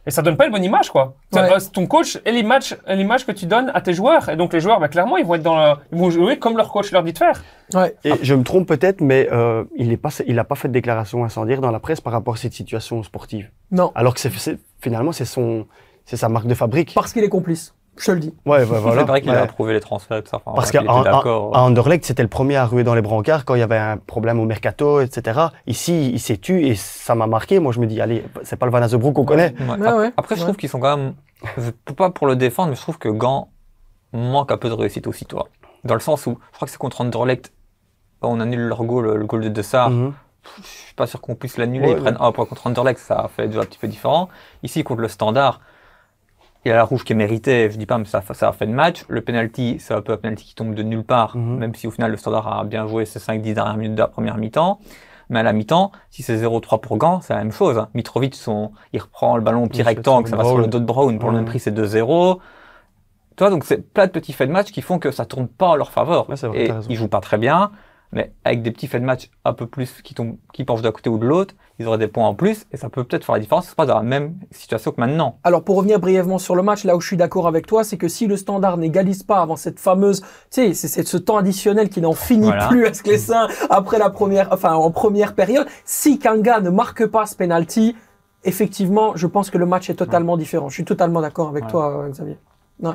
Et ça donne pas une bonne image, quoi. Ton coach est l'image, l'image que tu donnes à tes joueurs. Et donc les joueurs, bah, clairement, ils vont être dans, le... ils jouer comme leur coach leur dit de faire. Ouais. Et ah. je me trompe peut-être, mais euh, il n'a pas, il a pas fait de déclaration à dire dans la presse par rapport à cette situation sportive. Non. Alors que c'est, finalement c'est son, c'est sa marque de fabrique. Parce qu'il est complice. Je te le dis. Ouais, C'est vrai qu'il a approuvé les transferts, tout ça. Parce qu'à Anderlecht, c'était le premier à ruer dans les brancards quand il y avait un problème au mercato, etc. Ici, il s'est tué et ça m'a marqué. Moi, je me dis, allez, c'est pas le Van Azebroek qu'on connaît. Après, je trouve qu'ils sont quand même. Pas pour le défendre, mais je trouve que Gant manque un peu de réussite aussi, toi. Dans le sens où, je crois que c'est contre Anderlecht, on annule leur goal, le goal de De mhm. je suis pas sûr qu'on puisse l'annuler. Ouais, contre Anderlecht, ça fait déjà un petit peu différent. Ici, contre le Standard, il y a la rouge qui est méritée, je dis pas, mais ça, ça a fait de match. Le penalty, c'est un peu un penalty qui tombe de nulle part, mhm. même si au final le Standard a bien joué ses 5-10 dernières minutes de la première mi-temps. Mais à la mi-temps, si c'est 0-3 pour Gant, c'est la même chose. Hein. Mitrovic, son, il reprend le ballon au petit rectangle, ça va sur le dos de Brown. Pour le mhm. même prix, c'est 2-0. vois donc c'est plein de petits faits de match qui font que ça tourne pas en leur faveur. et ils jouent pas très bien mais avec des petits faits de match un peu plus qui, tombent, qui penchent d'un côté ou de l'autre, ils auraient des points en plus et ça peut peut-être faire la différence. C'est pas dans la même situation que maintenant. Alors pour revenir brièvement sur le match, là où je suis d'accord avec toi, c'est que si le Standard n'égalise pas avant cette fameuse, tu sais, c'est ce temps additionnel qui n'en finit plus à ce Sclessin après la première, enfin en première période, si Kanga ne marque pas ce penalty, effectivement, je pense que le match est totalement différent. Je suis totalement d'accord avec toi, euh, Xavier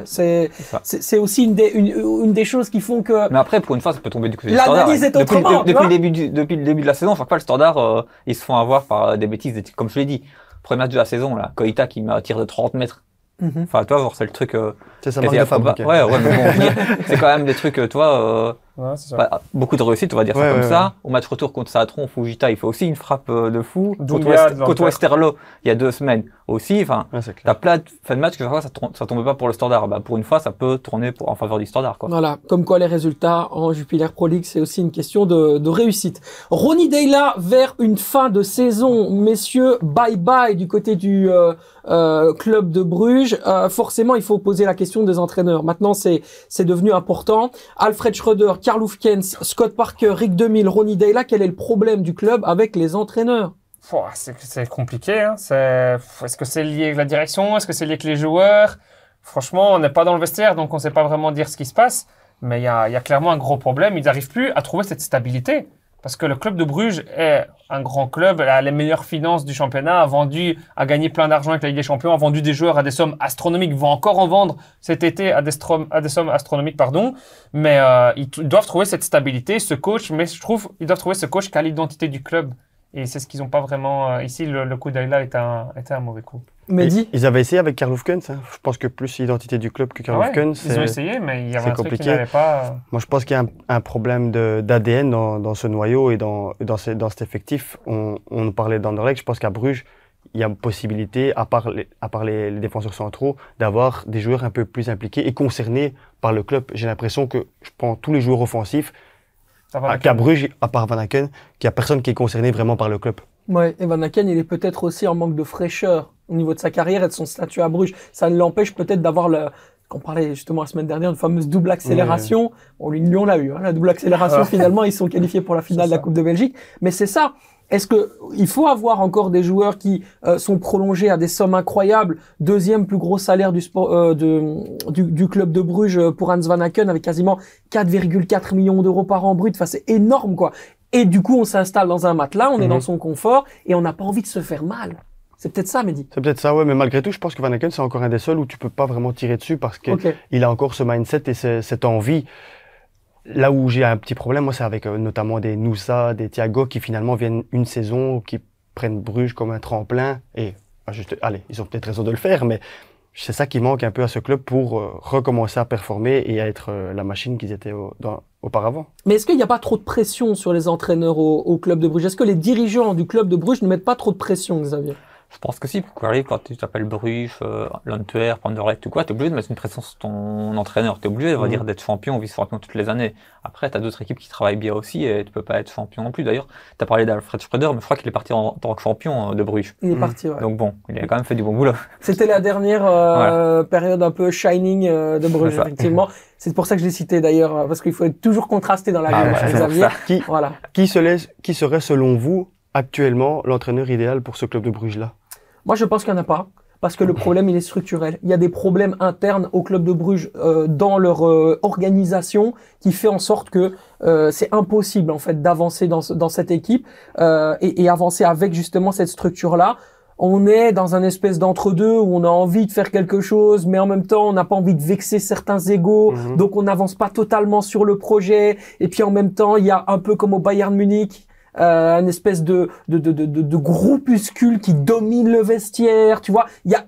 c'est c'est aussi une des, une, des choses qui font que. Mais après, pour une fois, ça peut tomber du côté L'analyse est Depuis, le début depuis le début de la saison, enfin pas le standard, euh, ils se font avoir par euh, des bêtises, comme je l'ai dit. Premier match de la saison, là, Koita qui m'attire de 30 mètres. Mhm. Enfin, toi c'est le truc. Euh, c'est ça marque de fabrique. Hein. Ouais, ouais, mais bon, c'est quand même des trucs, toi. Bah, beaucoup de réussite, on va dire ça comme ça. Au match retour contre Saatron, Fujita, il fait aussi une frappe euh, de fou. Contre Westerlo, il y a deux semaines aussi. Enfin, t'as plein fin de match que ça, ça tombait pas pour le standard. Bah, pour une fois, ça peut tourner pour, en faveur du standard. Quoi. Voilà, comme quoi les résultats en Jupiler Pro League, c'est aussi une question de, réussite. Ronnie Deyla vers une fin de saison, messieurs, bye bye du côté du euh, euh, club de Bruges. forcément, il faut poser la question des entraîneurs. Maintenant, c'est devenu important. Alfred Schroeder, Karl Scott Parker, Rick 2000, Ronnie Dayla, quel est le problème du club avec les entraîneurs C'est compliqué. Hein. Est-ce que c'est lié avec la direction Est-ce que c'est lié avec les joueurs Franchement, on n'est pas dans le vestiaire, donc on ne sait pas vraiment dire ce qui se passe. Mais il y, y a, clairement un gros problème. Ils n'arrivent plus à trouver cette stabilité. Parce que le club de Bruges est un grand club, a les meilleures finances du championnat, a vendu, a gagné plein d'argent avec la Ligue des Champions, a vendu des joueurs à des sommes astronomiques, vont encore en vendre cet été à des, sommes astronomiques, pardon. Mais euh, ils, ils doivent trouver cette stabilité, ce coach. Mais je trouve, ils doivent trouver ce coach qui a l'identité du club. Et c'est ce qu'ils n'ont pas vraiment. Euh, ici, le, coup d'Aïla était un, un mauvais coup. Mais ils, ils avaient essayé avec Karl Hufkens. Hein. Je pense que plus l'identité du club que Karl Ils ont essayé, mais il y avait un compliqué. truc qui pas. Euh. Moi, je pense qu'il y a un, problème d'ADN dans, dans, ce noyau et dans, dans, dans cet effectif. On, on parlait d'Anderlecht. Je pense qu'à Bruges, il y a possibilité, à part à part les défenseurs centraux, d'avoir des joueurs un peu plus impliqués et concernés par le club. J'ai l'impression que je prends tous les joueurs offensifs à Bruges, à part Van Aken, qu'il n'y a personne qui est concerné vraiment par le club. Ouais, et Van Aken, il est peut-être aussi en manque de fraîcheur au niveau de sa carrière et de son statut à Bruges. Ça ne l'empêche peut-être d'avoir le, qu'on parlait justement la semaine dernière, une fameuse double accélération. Oui, l'a eu, hein, la double accélération. Ah. Finalement, ils sont qualifiés pour la finale de la Coupe de Belgique. Mais c'est ça, est-ce que il faut avoir encore des joueurs qui euh, sont prolongés à des sommes incroyables Deuxième plus gros salaire du, sport, euh, du, club de Bruges euh, pour Hans Van Aken avec quasiment 4,4 millions d'euros par an brut. c'est énorme quoi. Et du coup, on s'installe dans un matelas, on est mhm. dans son confort et on n'a pas envie de se faire mal. C'est peut-être ça, Mehdi. C'est peut-être ça, ouais, mais malgré tout, je pense que Van Aken, c'est encore un des seuls où tu peux pas vraiment tirer dessus parce qu'il a encore ce mindset et cette envie. Là où j'ai un petit problème, moi, c'est avec euh, notamment des Noussa, des Thiago qui finalement viennent une saison, qui prennent Bruges comme un tremplin. Et, ah, juste, allez, ils ont peut-être raison de le faire, mais c'est ça qui manque un peu à ce club pour euh, recommencer à performer et à être euh, la machine qu'ils étaient auparavant. Mais est-ce qu'il n'y a pas trop de pression sur les entraîneurs au club de Bruges Est-ce que les dirigeants du club de Bruges ne mettent pas trop de pression, Xavier je pense que si, pour arrive quand tu t'appelles Bruges, euh, Lantuaire, Panderlecht ou quoi, t'es obligé de mettre une pression sur ton entraîneur. T'es obligé, on va dire, mhm. d'être champion, vice-champion toutes les années. Après, t'as d'autres équipes qui travaillent bien aussi et tu peux pas être champion non plus. D'ailleurs, t'as parlé d'Alfred Schroeder, mais je crois qu'il est parti en, tant que champion euh, de Bruges. Il est parti, mhm. ouais. Donc bon, il a quand même fait du bon boulot. C'était la dernière euh, période un peu shining euh, de Bruges, effectivement. C'est pour ça que je l'ai cité d'ailleurs, parce qu'il faut être toujours contrasté dans la ah vie. qui, voilà. qui, se laisse, qui serait selon vous actuellement l'entraîneur idéal pour ce club de Bruges là moi, je pense qu'il n'y en a pas. Parce que le problème, il est structurel. Il y a des problèmes internes au club de Bruges, euh, dans leur euh, organisation, qui fait en sorte que euh, c'est impossible en fait d'avancer dans, cette équipe et, avancer avec justement cette structure-là on est dans un espèce d'entre-deux où on a envie de faire quelque chose, mais en même temps, on n'a pas envie de vexer certains égaux, mhm. donc on n'avance pas totalement sur le projet. Et puis en même temps, il y a un peu comme au Bayern Munich, euh, un espèce de de, de, de, de, groupuscule qui domine le vestiaire, tu vois. Il y a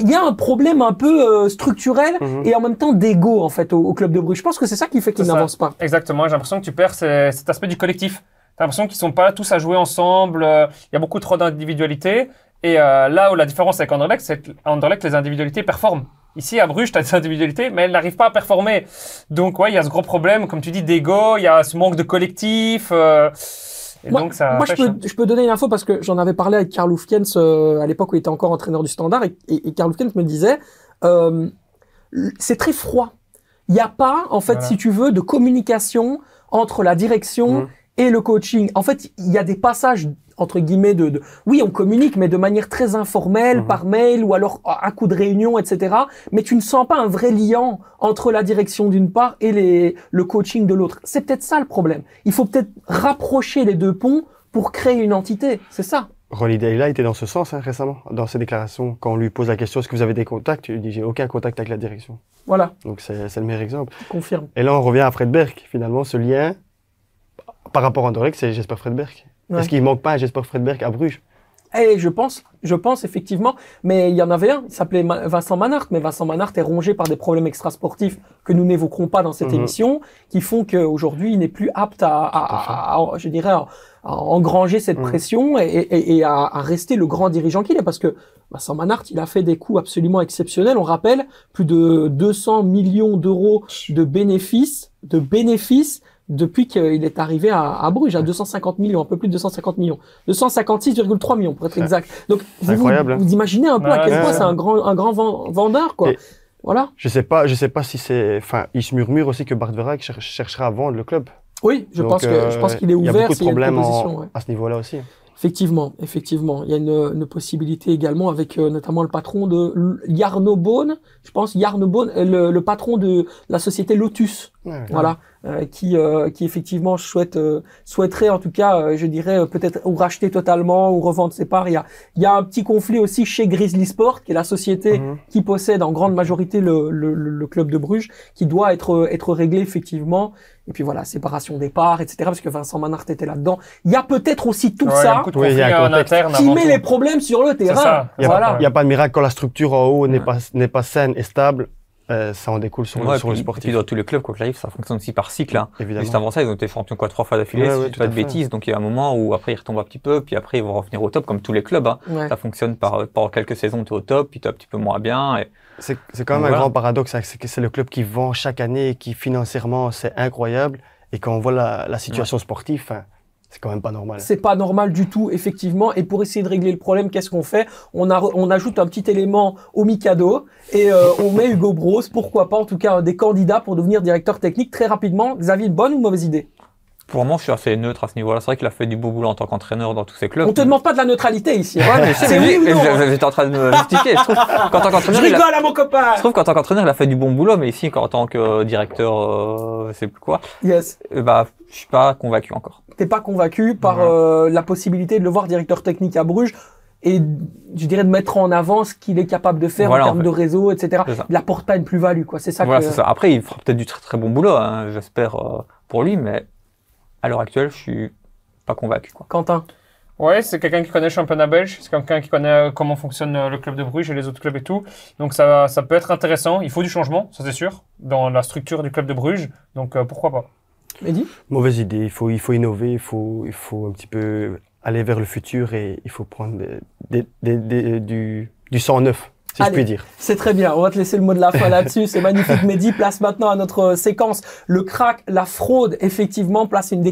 il y a un problème un peu euh, structurel mhm. et en même temps d'ego en fait au, club de Bruges. Je pense que c'est ça qui fait qu'ils n'avancent pas. Exactement. J'ai l'impression que tu perds cet aspect du collectif. T'as l'impression qu'ils sont pas tous à jouer ensemble. Euh, il y a beaucoup trop d'individualités. Et là où la différence avec Anderlecht, c'est qu'Anderlecht, les individualités performent. Ici, à Bruges, tu as des individualités, mais elles n'arrivent pas à performer. Donc, ouais, il y a ce gros problème, comme tu dis, d'ego, il y a ce manque de collectif moi, je, peux, donner une info parce que j'en avais parlé avec Karl Oufkens euh, à l'époque où il était encore entraîneur du Standard et, Karl me disait euh, c'est très froid. Il n'y a pas, en fait, si tu veux, de communication entre la direction mmh. et le coaching. En fait, il y a des passages entre guillemets, de, Oui, on communique, mais de manière très informelle, mhm. par mail ou alors à euh, coup de réunion, etc. Mais tu ne sens pas un vrai lien entre la direction d'une part et les, le coaching de l'autre. C'est peut-être ça le problème. Il faut peut-être rapprocher les deux ponts pour créer une entité. C'est ça. Rolly Dayla était dans ce sens hein, récemment, dans ses déclarations. Quand on lui pose la question est-ce que vous avez des contacts, il dit j'ai aucun contact avec la direction. Voilà. Donc c'est le meilleur exemple. Confirme. Et là on revient à Fred Berck. Finalement, ce lien par rapport à Andorrex, c'est j'espère, Fred est-ce qu'il manque pas un Jesper Fredberg à Bruges eh, je pense, je pense effectivement, mais il y en avait un, il s'appelait Vincent Manart, mais Vincent Manart est rongé par des problèmes extrasportifs que nous n'évoquerons pas dans cette mhm. émission, qui font qu'aujourd'hui il n'est plus apte à, je dirais, engranger cette mhm. pression et, à, rester le grand dirigeant qu'il est, parce que Vincent Manart, il a fait des coups absolument exceptionnels. On rappelle plus de 200 millions d'euros de bénéfices, de bénéfices depuis qu'il est arrivé à, Bruges, à 250 millions, un peu plus de 250 millions. 256,3 millions, pour être exact. Donc, hein. vous, imaginez un peu à quel point c'est un grand, un grand vendeur, quoi. voilà. Je sais pas, je sais pas si c'est, enfin, il se murmure aussi que Bart Verac cherchera à vendre le club. Oui, je pense que, je pense euh, qu'il est ouvert. Il y a à ce niveau-là aussi. Effectivement, effectivement. Il y a une, possibilité également avec euh, notamment le patron de Yarno Bone, je pense Yarno Bone, le, patron de la société Lotus. voilà. Euh, qui, euh, qui effectivement souhaite, euh, souhaiterait en tout cas, je dirais, peut-être ou racheter totalement ou revendre ses parts. Il y a, il y a un petit conflit aussi chez Grizzly Sport, qui est la société mhm. qui possède en grande majorité le, le, le, club de Bruges, qui doit être, être réglé effectivement. Et puis voilà, séparation des parts, etc. Parce que Vincent Manart était là-dedans. Il y a peut-être aussi tout ça oui, un qui met les problèmes sur le terrain. Il n'y a, pas de miracle quand la structure en haut n'est pas, pas saine et stable euh, ça en découle sur, le, sur le, sportif. Et dans tous les clubs, quoi ça fonctionne aussi par cycle. Hein. Juste avant ça, ils ont été champions trois fois d'affilée, pas de bêtises. Donc il y a un moment où après ils retombent un petit peu, puis après ils vont revenir au top, comme tous les clubs. Hein. Ça fonctionne par, par quelques saisons, tu es au top, puis tu es un petit peu moins bien. C'est quand même un grand paradoxe, hein, c'est que c'est le club qui vend chaque année et qui financièrement c'est incroyable. Et quand on voit la, situation sportive, c'est quand même pas normal. C'est pas normal du tout, effectivement. Et pour essayer de régler le problème, qu'est-ce qu'on fait on, ajoute un petit élément au Mikado et euh, on met Hugo Bros, pourquoi pas, en tout cas, des candidats pour devenir directeur technique très rapidement. Xavier, bonne ou mauvaise idée pour moi, je suis assez neutre à ce niveau-là. C'est vrai qu'il a fait du bon boulot en tant qu'entraîneur dans tous ces clubs. On te demande pas de la neutralité ici. c'est J'étais en train de me justifier. Je rigole à hein, mon copain. Je trouve qu'en tant qu'entraîneur, il a fait du bon boulot, mais ici, en tant que euh, directeur, c'est euh, plus quoi. Yes. Euh, bah, je suis pas convaincu encore. T'es pas convaincu par la possibilité de le voir directeur technique à Bruges et je dirais de mettre en avant ce qu'il est capable de faire en termes de réseau, etc. Il apporte pas une plus-value, quoi. C'est ça. Voilà, c'est ça. Après, il fera peut-être du très très bon boulot, hein, j'espère pour lui, mais à l'heure actuelle, je suis pas convaincu. Quentin Ouais, c'est quelqu'un qui connaît le championnat belge, c'est quelqu'un qui connaît euh, comment fonctionne euh, le club de Bruges et les autres clubs et tout. Donc ça, ça peut être intéressant. Il faut du changement, ça c'est sûr, dans la structure du club de Bruges. Donc euh, pourquoi pas dit Mauvaise idée. Il faut, il faut innover, il faut, il faut un petit peu aller vers le futur et il faut prendre du, du sang neuf si je puis dire. C'est très bien. On va te laisser le mot de la fin là-dessus. C'est magnifique. Mehdi, place maintenant à notre euh, séquence. Le crack, la fraude, effectivement, place une,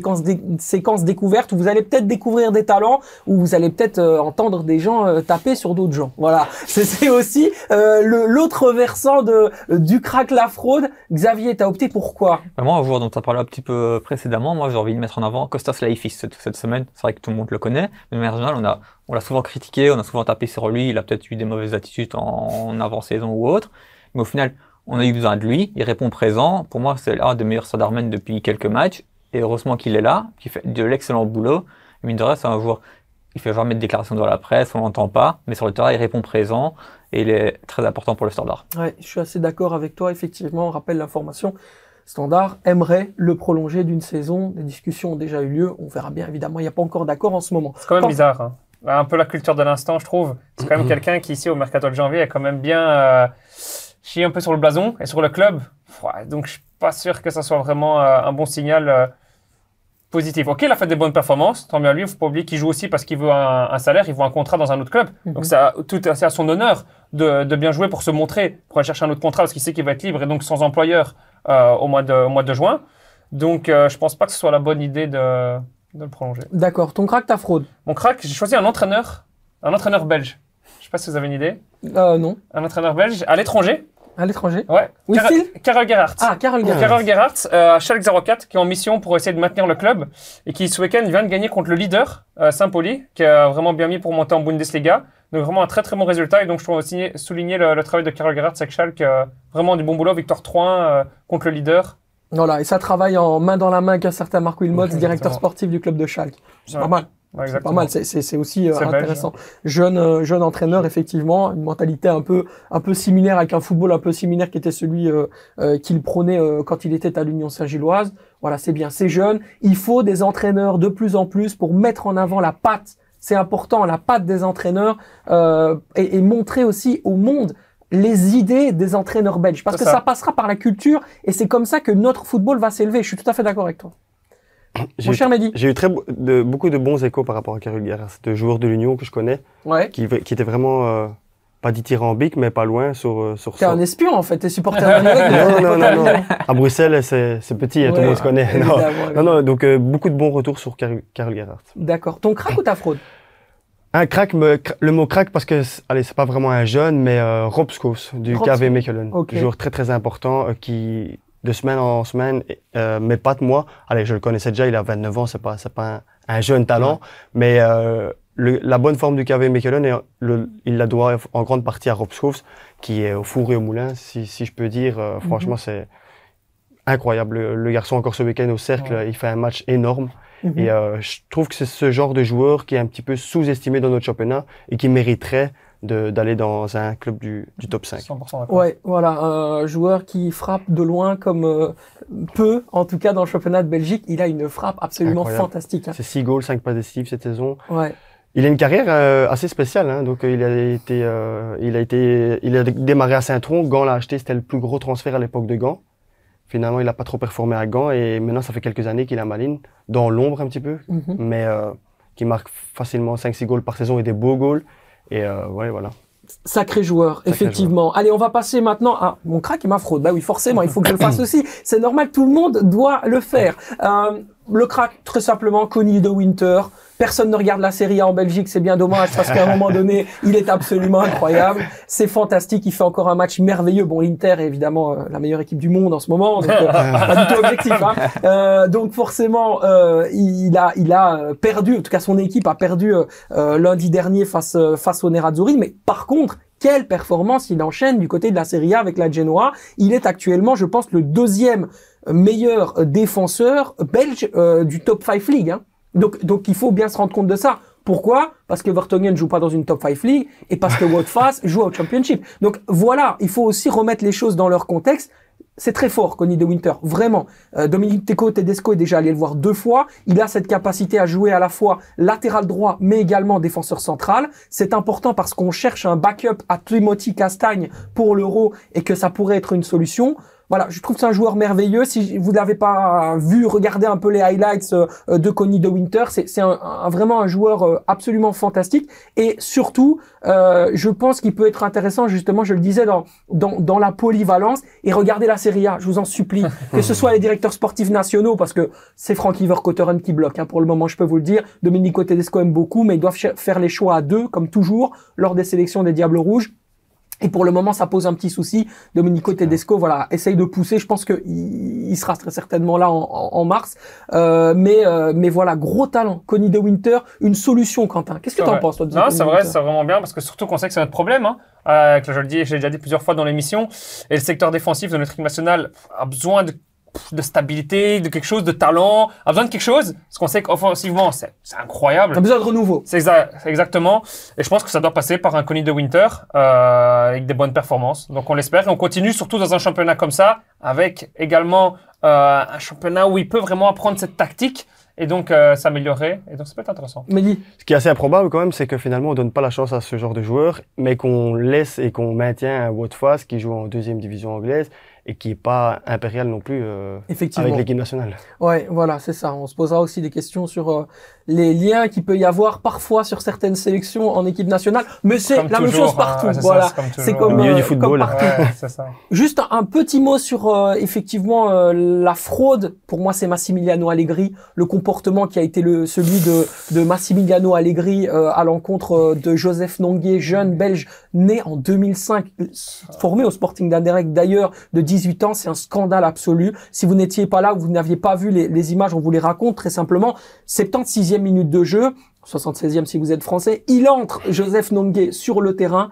séquence découverte où vous allez peut-être découvrir des talents, ou vous allez peut-être euh, entendre des gens euh, taper sur d'autres gens. Voilà. C'est aussi l'autre versant de, du crack, la fraude. Xavier, t'as opté pour quoi Moi, un jour dont tu as parlé un petit peu précédemment, moi, j'ai envie de mettre en avant Costas Laifis cette, cette semaine. C'est vrai que tout le monde le connaît. Mais en général, on a, on l'a souvent critiqué, on a souvent tapé sur lui, il a peut-être eu des mauvaises attitudes en avant-saison ou autre, mais au final, on a eu besoin de lui, il répond présent. Pour moi, c'est l'un des meilleurs standardmen depuis quelques matchs, et heureusement qu'il est là, qu'il fait de l'excellent boulot. Mine de c'est un joueur, il fait jamais de déclaration dans la presse, on l'entend pas, mais sur le terrain, il répond présent, et il est très important pour le Standard. je suis assez d'accord avec toi, effectivement, on rappelle l'information. Standard aimerait le prolonger d'une saison. Des discussions ont déjà eu lieu. On verra bien, évidemment. Il n'y a pas encore d'accord en ce moment. C'est quand même bizarre. Hein. Bah, un peu la culture de l'instant, je trouve. C'est quand même quelqu'un qui, ici, au mercato de janvier, a quand même bien euh, chié un peu sur le blason et sur le club. Donc, je suis pas sûr que ça soit vraiment euh, un bon signal euh, positif. Ok, il a fait des bonnes performances, tant mieux lui. Il faut pas oublier qu'il joue aussi parce qu'il veut un, salaire, il veut un contrat dans un autre club. Mhm. Donc, ça, tout c'est à son honneur de, bien jouer pour se montrer, pour aller chercher un autre contrat parce qu'il sait qu'il va être libre et donc sans employeur au mois de, mois de juin. Donc, je pense pas que ce soit la bonne idée de de le prolonger. D'accord. Ton crack, ta fraude. Mon crack, j'ai choisi un entraîneur, un entraîneur belge. Je sais pas si vous avez une idée. Euh, non. Un entraîneur belge à l'étranger. À l'étranger Ouais. Oui, Karel Gerhardt. Ah, Karel Gerhardt. Gerhardt euh, à Schalke 04, qui est en mission pour essayer de maintenir le club et qui, ce week-end, vient de gagner contre le leader, euh, Saint-Pauli, qui a vraiment bien mis pour monter en Bundesliga. Donc, vraiment un très très bon résultat. Et donc, je trouve aussi souligner le, travail de Karel Gerhardt avec Schalke. vraiment du bon boulot, victoire 3 contre le leader. Voilà, et ça travaille en main dans la main qu'un certain Marc Wilmots, directeur sportif du club de Schalke. pas mal. pas mal, c'est aussi euh, intéressant. Hein. Jeune euh, jeune entraîneur, effectivement, une mentalité un peu un peu similaire avec un football un peu similaire qui était celui euh, qu'il prônait quand il était à l'Union Saint-Gilloise. Voilà, c'est bien, c'est jeune. Il faut des entraîneurs de plus en plus pour mettre en avant la patte. C'est important, la patte des entraîneurs et, et montrer aussi au monde les idées des entraîneurs belges. Parce que ça. passera par la culture et c'est comme ça que notre football va s'élever. Je suis tout à fait d'accord avec toi. Mon cher Mehdi. J'ai eu très, beaucoup de bons échos par rapport à Karel Gerhardt, C'est joueur de l'Union que je connais qui, était vraiment. Euh, pas pas dithyrambique, mais pas loin sur euh, sur. T'es un espion en fait, t'es supporter de Non euh, non non, non. À Bruxelles, c'est petit, hein, tout le monde se connaît. Non. non. donc beaucoup de bons retours sur Karel Gerhardt. D'accord. Ton crack ou ta fraude un crack, le mot crack parce que, allez, c'est pas vraiment un jeune, mais euh, du KV Mechelen. toujours très très important euh, qui, de semaine en semaine, euh, mais pas de moi. Allez, je le connaissais déjà, il a 29 ans, c'est pas, c'est pas un, jeune talent, mais euh, la bonne forme du KV Mechelen, et il la doit en grande partie à Rob qui est au four et au moulin, si, je peux dire. Mhm. Franchement, c'est incroyable. Le, garçon, encore ce week-end au cercle, il fait un match énorme. Et mhm. euh, je trouve que c'est ce genre de joueur qui est un petit peu sous-estimé dans notre championnat et qui mériterait d'aller dans un club du, top 5. 100% ouais, voilà, un joueur qui frappe de loin comme euh, peu, en tout cas dans le championnat de Belgique, il a une frappe absolument fantastique. Hein. C'est 6 goals, 5 passes décisives cette saison. Ouais. Il a une carrière euh, assez spéciale, hein, donc euh, il a été, il a été, il a démarré à Saint-Tron. Gand l'a acheté, c'était le plus gros transfert à l'époque de Gand. Finalement, il n'a pas trop performé à Gand et maintenant, ça fait quelques années qu'il est à Malines, dans l'ombre un petit peu, mhm. mais euh, qui marque facilement 5-6 goals par saison et des beaux goals. Et euh, voilà. Sacré joueur, effectivement. Allez, on va passer maintenant à mon crack et ma fraude. Bah oui, forcément, il faut que je le fasse aussi. C'est normal, tout le monde doit le faire. Euh, le crack, très simplement, Connie de Winter. Personne ne regarde la Série A en Belgique, c'est bien dommage parce qu'à un moment donné, il est absolument incroyable. C'est fantastique, il fait encore un match merveilleux. Bon, l'Inter est évidemment euh, la meilleure équipe du monde en ce moment, donc euh, pas du tout objectif. Hein. Euh, donc forcément, euh, il a, il a perdu, en tout cas son équipe a perdu lundi dernier face face au Nerazzurri. Mais par contre, quelle performance il enchaîne du côté de la Serie A avec la Genoa. Il est actuellement, je pense, le deuxième meilleur défenseur belge du top 5 league. Hein. Donc, donc il faut bien se rendre compte de ça. Pourquoi Parce que Vertonghen joue pas dans une top 5 league et parce que Watford joue au Championship. Donc voilà, il faut aussi remettre les choses dans leur contexte. C'est très fort, Connie de Winter, vraiment. Euh, Dominique Teco Tedesco est déjà allé le voir deux fois. Il a cette capacité à jouer à la fois latéral droit, mais également défenseur central. C'est important parce qu'on cherche un backup à Timothy Castagne pour l'Euro et que ça pourrait être une solution. Voilà, je trouve que c'est un joueur merveilleux. Si vous ne l'avez pas vu, regardez un peu les highlights euh, euh, de Connie de Winter. C'est vraiment un joueur euh, absolument fantastique. Et surtout, je pense qu'il peut être intéressant, justement, je le disais, dans, dans, la polyvalence. Et regardez la Serie A, je vous en supplie. que ce soit les directeurs sportifs nationaux, parce que c'est Frank Iver qui bloque, hein, pour le moment, je peux vous le dire. Dominique Tedesco aime beaucoup, mais ils doivent faire les choix à deux, comme toujours, lors des sélections des Diables Rouges. Et pour le moment, ça pose un petit souci. Domenico Tedesco, voilà, essaye de pousser. Je pense qu'il il sera très certainement là en, en mars. Euh, mais, euh, mais voilà, gros talent. Connie De Winter, une solution, Quentin. Qu'est-ce que tu en penses, toi de Non, c'est vrai, c'est vraiment bien parce que surtout qu'on sait que c'est notre problème. Hein. Euh, que je le dis, j'ai déjà dit plusieurs fois dans l'émission. Et le secteur défensif de notre équipe nationale a besoin de de stabilité, de quelque chose, de talent, a besoin de quelque chose, parce qu'on sait qu'offensivement, c'est incroyable. T'as besoin de renouveau. C'est exactement. Et je pense que ça doit passer par un Connie de Winter euh, avec des bonnes performances. Donc on l'espère et on continue surtout dans un championnat comme ça, avec également euh, un championnat où il peut vraiment apprendre cette tactique et donc euh, s'améliorer. Et donc ça peut être intéressant. Mehdi Ce qui est assez improbable quand même, c'est que finalement on donne pas la chance à ce genre de joueur, mais qu'on laisse et qu'on maintient un Watford qui joue en deuxième division anglaise et qui n'est pas impérial non plus euh, avec l'équipe nationale. Oui, voilà, c'est ça. On se posera aussi des questions sur euh, les liens qu'il peut y avoir parfois sur certaines sélections en équipe nationale, mais c'est la même chose partout. Hein. voilà, c'est comme, Comme partout. Juste un, petit mot sur euh, effectivement euh, la fraude. Pour moi, c'est Massimiliano Allegri, le comportement qui a été le celui de, de Massimiliano Allegri euh, à l'encontre de Joseph Nonguet, jeune Belge né en 2005, formé au Sporting d'Anderec d'ailleurs de 18 ans. C'est un scandale absolu. Si vous n'étiez pas là, vous n'aviez pas vu les, les images, on vous les raconte très simplement. 76e minutes de jeu, 76e si vous êtes français, il entre Joseph Nongue sur le terrain.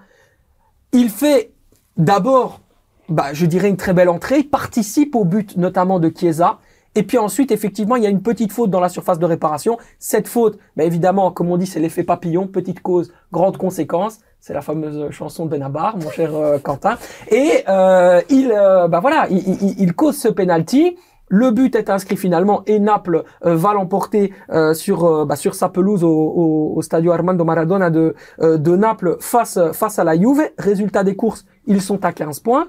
Il fait d'abord, bah, je dirais, une très belle entrée, il participe au but notamment de Chiesa. Et puis ensuite, effectivement, il y a une petite faute dans la surface de réparation. Cette faute, bah évidemment, comme on dit, c'est l'effet papillon, petite cause, grande conséquence. C'est la fameuse chanson de Benabar, mon cher euh, Quentin. Et euh, il, euh, bah, voilà, il, cause ce penalty. Le but est inscrit finalement et Naples euh, va l'emporter euh, sur euh, bah, sur sa pelouse au, au, Stadio Armando Maradona de de Naples face face à la Juve. Résultat des courses, ils sont à 15 points.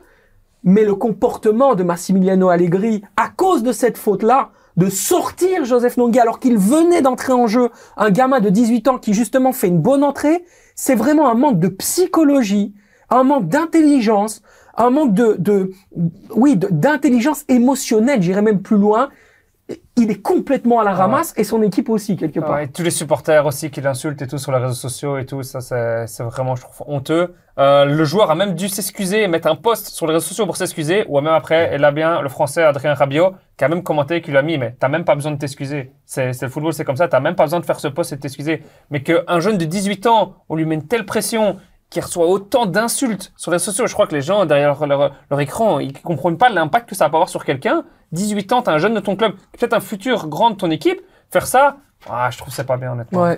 Mais le comportement de Massimiliano Allegri à cause de cette faute là de sortir Joseph Nongui alors qu'il venait d'entrer en jeu, un gamin de 18 ans qui justement fait une bonne entrée, c'est vraiment un manque de psychologie, un manque d'intelligence, un manque de, de oui, d'intelligence émotionnelle, j'irais même plus loin. Il est complètement à la ah ramasse et son équipe aussi, quelque ah part. tous les supporters aussi qui l'insultent et tout sur les réseaux sociaux et tout, ça c'est vraiment, je trouve, honteux. Euh, le joueur a même dû s'excuser, mettre un post sur les réseaux sociaux pour s'excuser, ou même après, elle a bien le français Adrien Rabiot, qui a même commenté, qui a mis, mais t'as même pas besoin de t'excuser. C'est le football, c'est comme ça, t'as même pas besoin de faire ce post et de t'excuser. Mais qu'un jeune de 18 ans, on lui met une telle pression, qui reçoit autant d'insultes sur les réseaux sociaux. Je crois que les gens, derrière leur, écran, ils comprennent pas l'impact que ça va avoir sur quelqu'un. 18 ans, as un jeune de ton club, peut-être un futur grand de ton équipe, faire ça, ah, je trouve ça pas bien, honnêtement.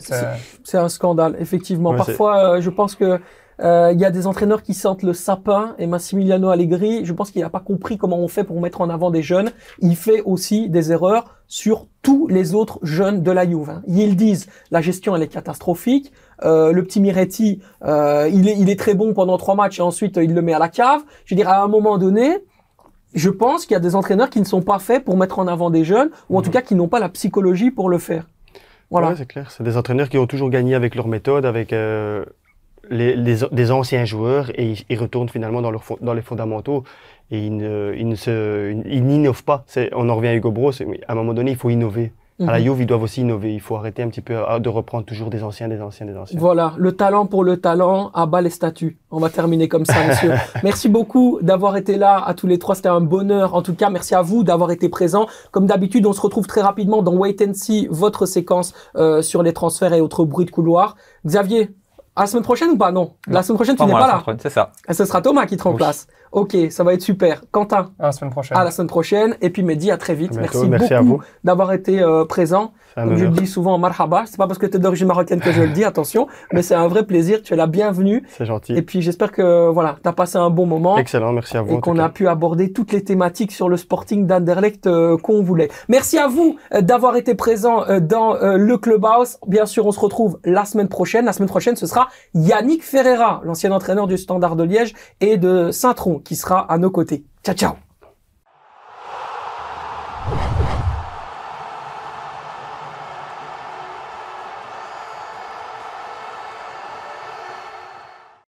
c'est un scandale, effectivement. Parfois, euh, je pense que euh, il y a des entraîneurs qui sentent le sapin et Massimiliano Allegri, je pense qu'il n'a pas compris comment on fait pour mettre en avant des jeunes. Il fait aussi des erreurs sur tous les autres jeunes de la Juve. Hein. Ils disent la gestion elle est catastrophique, euh, le petit Miretti, euh, il, est, très bon pendant trois matchs et ensuite euh, il le met à la cave. Je veux dire, à un moment donné, je pense qu'il y a des entraîneurs qui ne sont pas faits pour mettre en avant des jeunes, ou en tout mhm. cas qui n'ont pas la psychologie pour le faire. Voilà. c'est clair. C'est des entraîneurs qui ont toujours gagné avec leur méthode, avec des anciens joueurs, et ils, retournent finalement dans, les fondamentaux et ils, ne, n'innovent pas. on en revient à Hugo Bros. À un moment donné, il faut innover. À la mhm. Juve, ils doivent aussi innover. Il faut arrêter un petit peu euh, de reprendre toujours des anciens, des anciens, des anciens. Voilà, le talent pour le talent, à bas les statuts. On va terminer comme ça, monsieur. merci beaucoup d'avoir été là à tous les trois. C'était un bonheur. En tout cas, merci à vous d'avoir été présent. Comme d'habitude, on se retrouve très rapidement dans Wait and See, votre séquence euh, sur les transferts et autres bruits de couloir. Xavier, à la semaine prochaine ou pas non. la semaine prochaine, tu n'es pas, pas là. C'est ça. Et ce sera Thomas qui te remplace. Ok, ça va être super. Quentin. À la semaine prochaine. À la semaine prochaine. Et puis Mehdi, à très vite. À merci, à beaucoup d'avoir été euh, présent. Comme je le dis souvent, marhaba. C'est pas parce que tu es d'origine marocaine que je le dis, attention. Mais c'est un vrai plaisir. Tu es la bienvenue. C'est gentil. Et puis j'espère que voilà, tu as passé un bon moment. Excellent, merci à vous. Et qu'on a pu aborder toutes les thématiques sur le sporting d'Anderlecht euh, qu'on voulait. Merci à vous euh, d'avoir été présent dans le Clubhouse. Bien sûr, on se retrouve la semaine prochaine. La semaine prochaine, ce sera Yannick Ferreira, l'ancien entraîneur du Standard de Liège et de Saint-Tron qui sera à nos côtés. Ciao, ciao